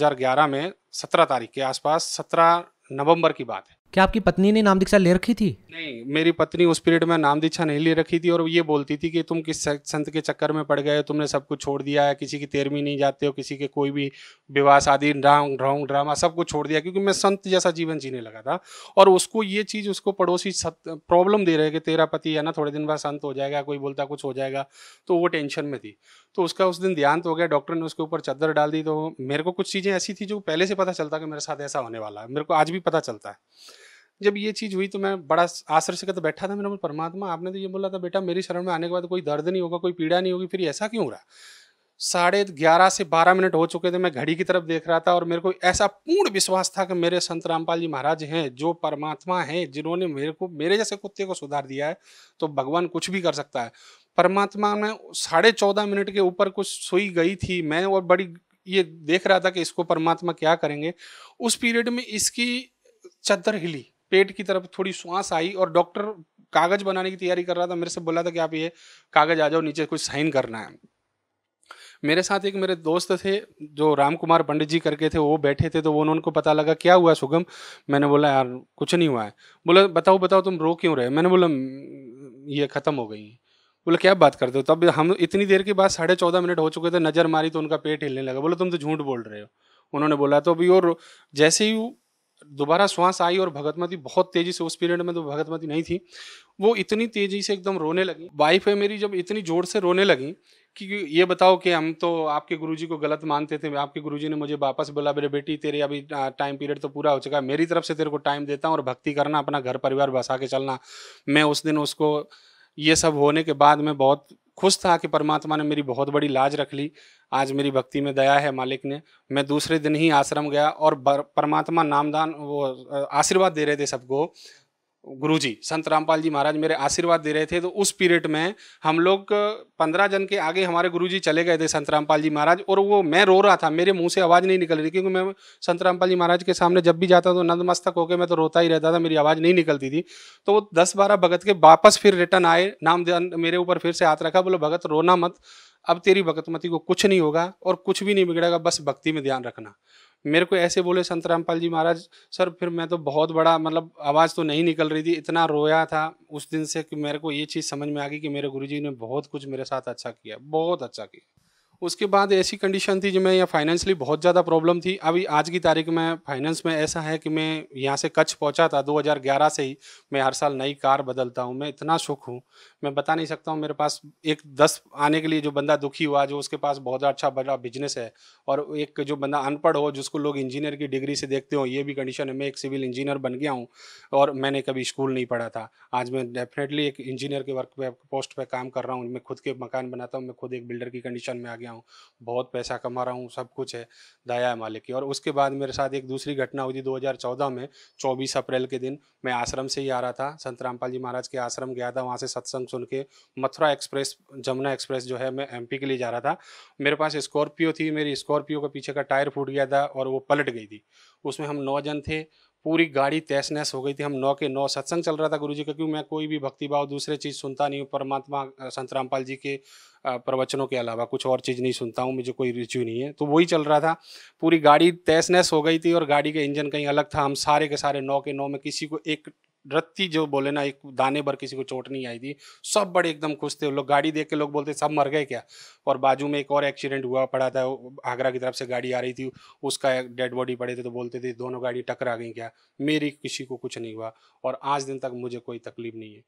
में सत्रह तारीख के आसपास सत्रह नवम्बर की बात है क्या आपकी पत्नी ने नाम दीक्षा ले रखी थी नहीं मेरी पत्नी उस पीरियड में नाम दीक्षा नहीं ले रखी थी और ये बोलती थी कि तुम किस संत के चक्कर में पड़ गए हो तुमने सब कुछ छोड़ दिया है किसी की तेरहवीं नहीं जाते हो किसी के कोई भी विवाह शादी ड्रांग ड्रांग ड्रामा सब कुछ छोड़ दिया क्योंकि मैं संत जैसा जीवन जीने लगा था और उसको ये चीज़ उसको पड़ोसी प्रॉब्लम दे रहे कि तेरा पति है ना थोड़े दिन बाद संत हो जाएगा कोई बोलता कुछ हो जाएगा तो वो टेंशन में थी तो उसका उस दिन ध्यान हो गया डॉक्टर ने उसके ऊपर चादर डाल दी तो मेरे को कुछ चीज़ें ऐसी थी जो पहले से पता चलता कि मेरे साथ ऐसा होने वाला है मेरे को आज भी पता चलता है जब ये चीज़ हुई तो मैं बड़ा आश्चर्य बैठा था मैंने बोला परमात्मा आपने तो ये बोला था बेटा मेरी शरण में आने के बाद कोई दर्द नहीं होगा कोई पीड़ा नहीं होगी फिर ऐसा क्यों हो रहा साढ़े ग्यारह से बारह मिनट हो चुके थे मैं घड़ी की तरफ देख रहा था और मेरे को ऐसा पूर्ण विश्वास था कि मेरे संत रामपाल जी महाराज हैं जो परमात्मा हैं जिन्होंने मेरे को मेरे जैसे कुत्ते को सुधार दिया है तो भगवान कुछ भी कर सकता है परमात्मा में साढ़े चौदह मिनट के ऊपर कुछ सोई गई थी मैं और बड़ी ये देख रहा था कि इसको परमात्मा क्या करेंगे उस पीरियड में इसकी चदर हिली पेट की तरफ थोड़ी श्वास आई और डॉक्टर कागज बनाने की तैयारी कर रहा था मेरे से बोला था कि आप ये कागज आ जाओ नीचे कुछ साइन करना है मेरे साथ एक मेरे दोस्त थे जो राम कुमार पंडित जी करके थे वो बैठे थे तो वो उनको पता लगा क्या हुआ सुगम मैंने बोला यार कुछ नहीं हुआ है बोला बताओ बताओ तुम रो क्यों रहे मैंने बोला ये ख़त्म हो गई बोले क्या बात करते हो तब हम इतनी देर के बाद साढ़े चौदह मिनट हो चुके थे नज़र मारी तो उनका पेट हिलने लगा बोले तुम तो झूठ बोल रहे हो उन्होंने बोला तो अभी और जैसे ही दोबारा श्वास आई और भगतमती बहुत तेजी से उस पीरियड में तो भगतमती नहीं थी वो इतनी तेजी से एकदम रोने लगी वाइफ है मेरी जब इतनी जोर से रोने लगी कि ये बताओ कि हम तो आपके गुरुजी को गलत मानते थे आपके गुरुजी ने मुझे वापस बोला मेरे बेटी तेरे अभी टाइम पीरियड तो पूरा हो चुका है मेरी तरफ से तेरे को टाइम देता हूँ और भक्ति करना अपना घर परिवार बसा के चलना मैं उस दिन उसको ये सब होने के बाद मैं बहुत खुश था कि परमात्मा ने मेरी बहुत बड़ी लाज रख ली आज मेरी भक्ति में दया है मालिक ने मैं दूसरे दिन ही आश्रम गया और परमात्मा नामदान वो आशीर्वाद दे रहे थे सबको गुरुजी संत रामपाल जी महाराज मेरे आशीर्वाद दे रहे थे तो उस पीरियड में हम लोग पंद्रह जन के आगे हमारे गुरुजी चले गए थे संत रामपाल जी महाराज और वो मैं रो रहा था मेरे मुंह से आवाज़ नहीं निकल रही क्योंकि मैं संत रामपाल जी महाराज के सामने जब भी जाता तो नतमस्तक होकर मैं तो रोता ही रहता था मेरी आवाज़ नहीं निकलती थी तो वो दस बारह भगत के वापस फिर रिटर्न आए नाम मेरे ऊपर फिर से हाथ रखा बोलो भगत रोना मत अब तेरी भगतमती को कुछ नहीं होगा और कुछ भी नहीं बिगड़ेगा बस भक्ति में ध्यान रखना मेरे को ऐसे बोले संत रामपाल जी महाराज सर फिर मैं तो बहुत बड़ा मतलब आवाज़ तो नहीं निकल रही थी इतना रोया था उस दिन से कि मेरे को ये चीज़ समझ में आ गई कि मेरे गुरुजी ने बहुत कुछ मेरे साथ अच्छा किया बहुत अच्छा किया उसके बाद ऐसी कंडीशन थी जो मैं यहाँ फाइनेंशली बहुत ज़्यादा प्रॉब्लम थी अभी आज की तारीख में फाइनेंस में ऐसा है कि मैं यहाँ से कच्छ पहुँचा था 2011 से ही मैं हर साल नई कार बदलता हूँ मैं इतना सुख हूँ मैं बता नहीं सकता हूँ मेरे पास एक दस आने के लिए जो बंदा दुखी हुआ जो उसके पास बहुत अच्छा बड़ा बिजनेस है और एक जो बंदा अनपढ़ हो जिसको लोग इंजीनियर की डिग्री से देखते हो ये भी कंडीशन है मैं एक सिविल इंजीनियर बन गया हूँ और मैंने कभी स्कूल नहीं पढ़ा था आज मैं डेफिनेटली एक इंजीनियर के वर्क पे पोस्ट पर काम कर रहा हूँ मैं खुद के मकान बनाता हूँ मैं खुद एक बिल्डर की कंडीशन में आ गया गया हूँ बहुत पैसा कमा रहा हूँ सब कुछ है दया है मालिक की और उसके बाद मेरे साथ एक दूसरी घटना हुई थी 2014 में 24 अप्रैल के दिन मैं आश्रम से ही आ रहा था संत रामपाल जी महाराज के आश्रम गया था वहाँ से सत्संग सुन के मथुरा एक्सप्रेस जमुना एक्सप्रेस जो है मैं एम के लिए जा रहा था मेरे पास स्कॉर्पियो थी मेरी स्कॉर्पियो के पीछे का टायर फूट गया था और वो पलट गई थी उसमें हम नौ जन थे पूरी गाड़ी तहस नहस हो गई थी हम नौ के नौ सत्संग चल रहा था गुरुजी का क्योंकि मैं कोई भी भक्ति भाव दूसरे चीज़ सुनता नहीं हूँ परमात्मा संत रामपाल जी के प्रवचनों के अलावा कुछ और चीज़ नहीं सुनता हूँ मुझे कोई रुचि नहीं है तो वही चल रहा था पूरी गाड़ी तहस नहस हो गई थी और गाड़ी का इंजन कहीं अलग था हम सारे के सारे नौ के नौ में किसी को एक रत्ती जो बोले ना एक दाने भर किसी को चोट नहीं आई थी सब बड़े एकदम खुश थे लोग गाड़ी देख के लोग बोलते सब मर गए क्या और बाजू में एक और एक्सीडेंट हुआ पड़ा था आगरा की तरफ से गाड़ी आ रही थी उसका डेड बॉडी पड़े थे तो बोलते थे दोनों गाड़ी टकरा गई क्या मेरी किसी को कुछ नहीं हुआ और आज दिन तक मुझे कोई तकलीफ नहीं है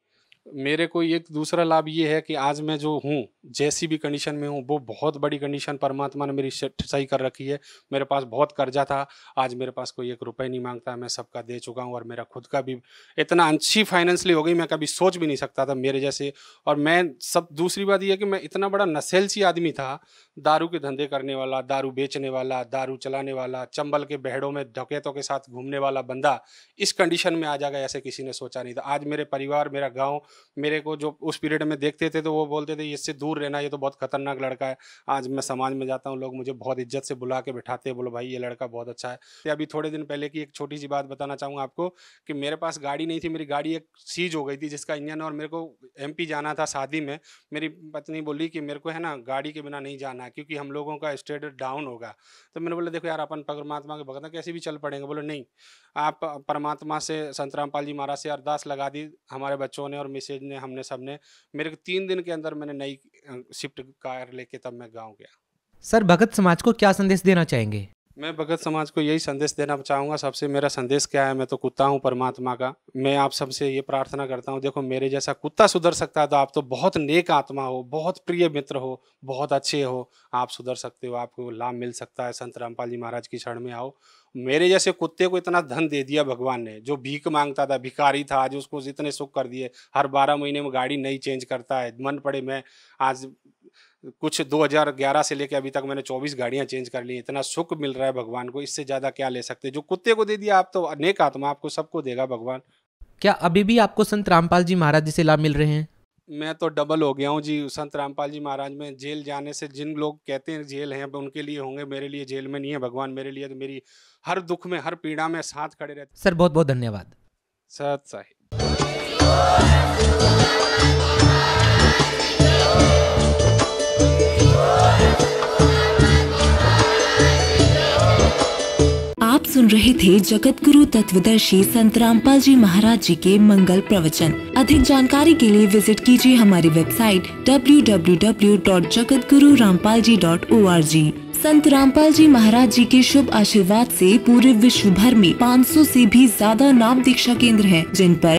मेरे को एक दूसरा लाभ ये है कि आज मैं जो हूँ जैसी भी कंडीशन में हूँ वो बहुत बड़ी कंडीशन परमात्मा ने मेरी सही कर रखी है मेरे पास बहुत कर्जा था आज मेरे पास कोई एक रुपये नहीं मांगता मैं सबका दे चुका हूँ और मेरा खुद का भी इतना अच्छी फाइनेंशली हो गई मैं कभी सोच भी नहीं सकता था मेरे जैसे और मैं सब दूसरी बात यह कि मैं इतना बड़ा नशेलसी आदमी था दारू के धंधे करने वाला दारू बेचने वाला दारू चलाने वाला चंबल के बहड़ों में डकैतों के साथ घूमने वाला बंदा इस कंडीशन में आ जाएगा ऐसे किसी ने सोचा नहीं था आज मेरे परिवार मेरा गाँव मेरे को जो उस पीरियड में देखते थे तो वो बोलते थे इससे दूर रहना ये तो बहुत खतरनाक लड़का है आज मैं समाज में जाता हूँ लोग मुझे बहुत इज्जत से बुला के बैठाते हैं बोलो भाई ये लड़का बहुत अच्छा है अभी थोड़े दिन पहले की एक छोटी सी बात बताना चाहूँगा आपको कि मेरे पास गाड़ी नहीं थी मेरी गाड़ी एक सीज हो गई थी जिसका इंजन और मेरे को एम जाना था शादी में मेरी पत्नी बोली कि मेरे को है ना गाड़ी के बिना नहीं जाना है क्योंकि हम लोगों का स्टेट डाउन होगा तो मैंने बोला देखो यार अपन परमात्मा के भगत कैसे भी चल पड़ेंगे बोले नहीं आप परमात्मा से संत रामपाल जी महाराज से अरदास लगा दी हमारे बच्चों ने और मिसेज ने हमने सब ने मेरे तीन दिन के अंदर मैंने नई शिफ्ट कार लेके तब मैं गाँव गया सर भगत समाज को क्या संदेश देना चाहेंगे मैं भगत समाज को यही संदेश देना चाहूँगा सबसे मेरा संदेश क्या है मैं तो कुत्ता हूँ परमात्मा का मैं आप सबसे ये प्रार्थना करता हूँ देखो मेरे जैसा कुत्ता सुधर सकता है तो आप तो बहुत नेक आत्मा हो बहुत प्रिय मित्र हो बहुत अच्छे हो आप सुधर सकते हो आपको लाभ मिल सकता है संत रामपाल जी महाराज की क्षण में आओ मेरे जैसे कुत्ते को इतना धन दे दिया भगवान ने जो भीख मांगता था भिखारी था आज उसको इतने सुख कर दिए हर बारह महीने में गाड़ी नई चेंज करता है मन पड़े मैं आज कुछ 2011 से लेकर अभी तक मैंने 24 गाड़ियां चेंज कर ली इतना सुख मिल रहा है भगवान को इससे ज़्यादा क्या ले सकते जो कुत्ते को दे दिया आप तो अनेक आत्मा आपको सबको देगा भगवान क्या अभी भी आपको संत रामपाल जी महाराज जी से लाभ मिल रहे हैं मैं तो डबल हो गया हूँ जी संत रामपाल जी महाराज में जेल जाने से जिन लोग कहते हैं जेल हैं अब उनके लिए होंगे मेरे लिए जेल में नहीं है भगवान मेरे लिए तो मेरी हर दुख में हर पीड़ा में साथ खड़े रहते सर बहुत बहुत धन्यवाद सत साहिब आप सुन रहे थे जगत गुरु तत्वदर्शी संत रामपाल जी महाराज जी के मंगल प्रवचन अधिक जानकारी के लिए विजिट कीजिए हमारी वेबसाइट डब्ल्यू संत रामपाल जी महाराज जी के शुभ आशीर्वाद से पूरे विश्व भर में 500 से भी ज्यादा नाम दीक्षा केंद्र हैं जिन पर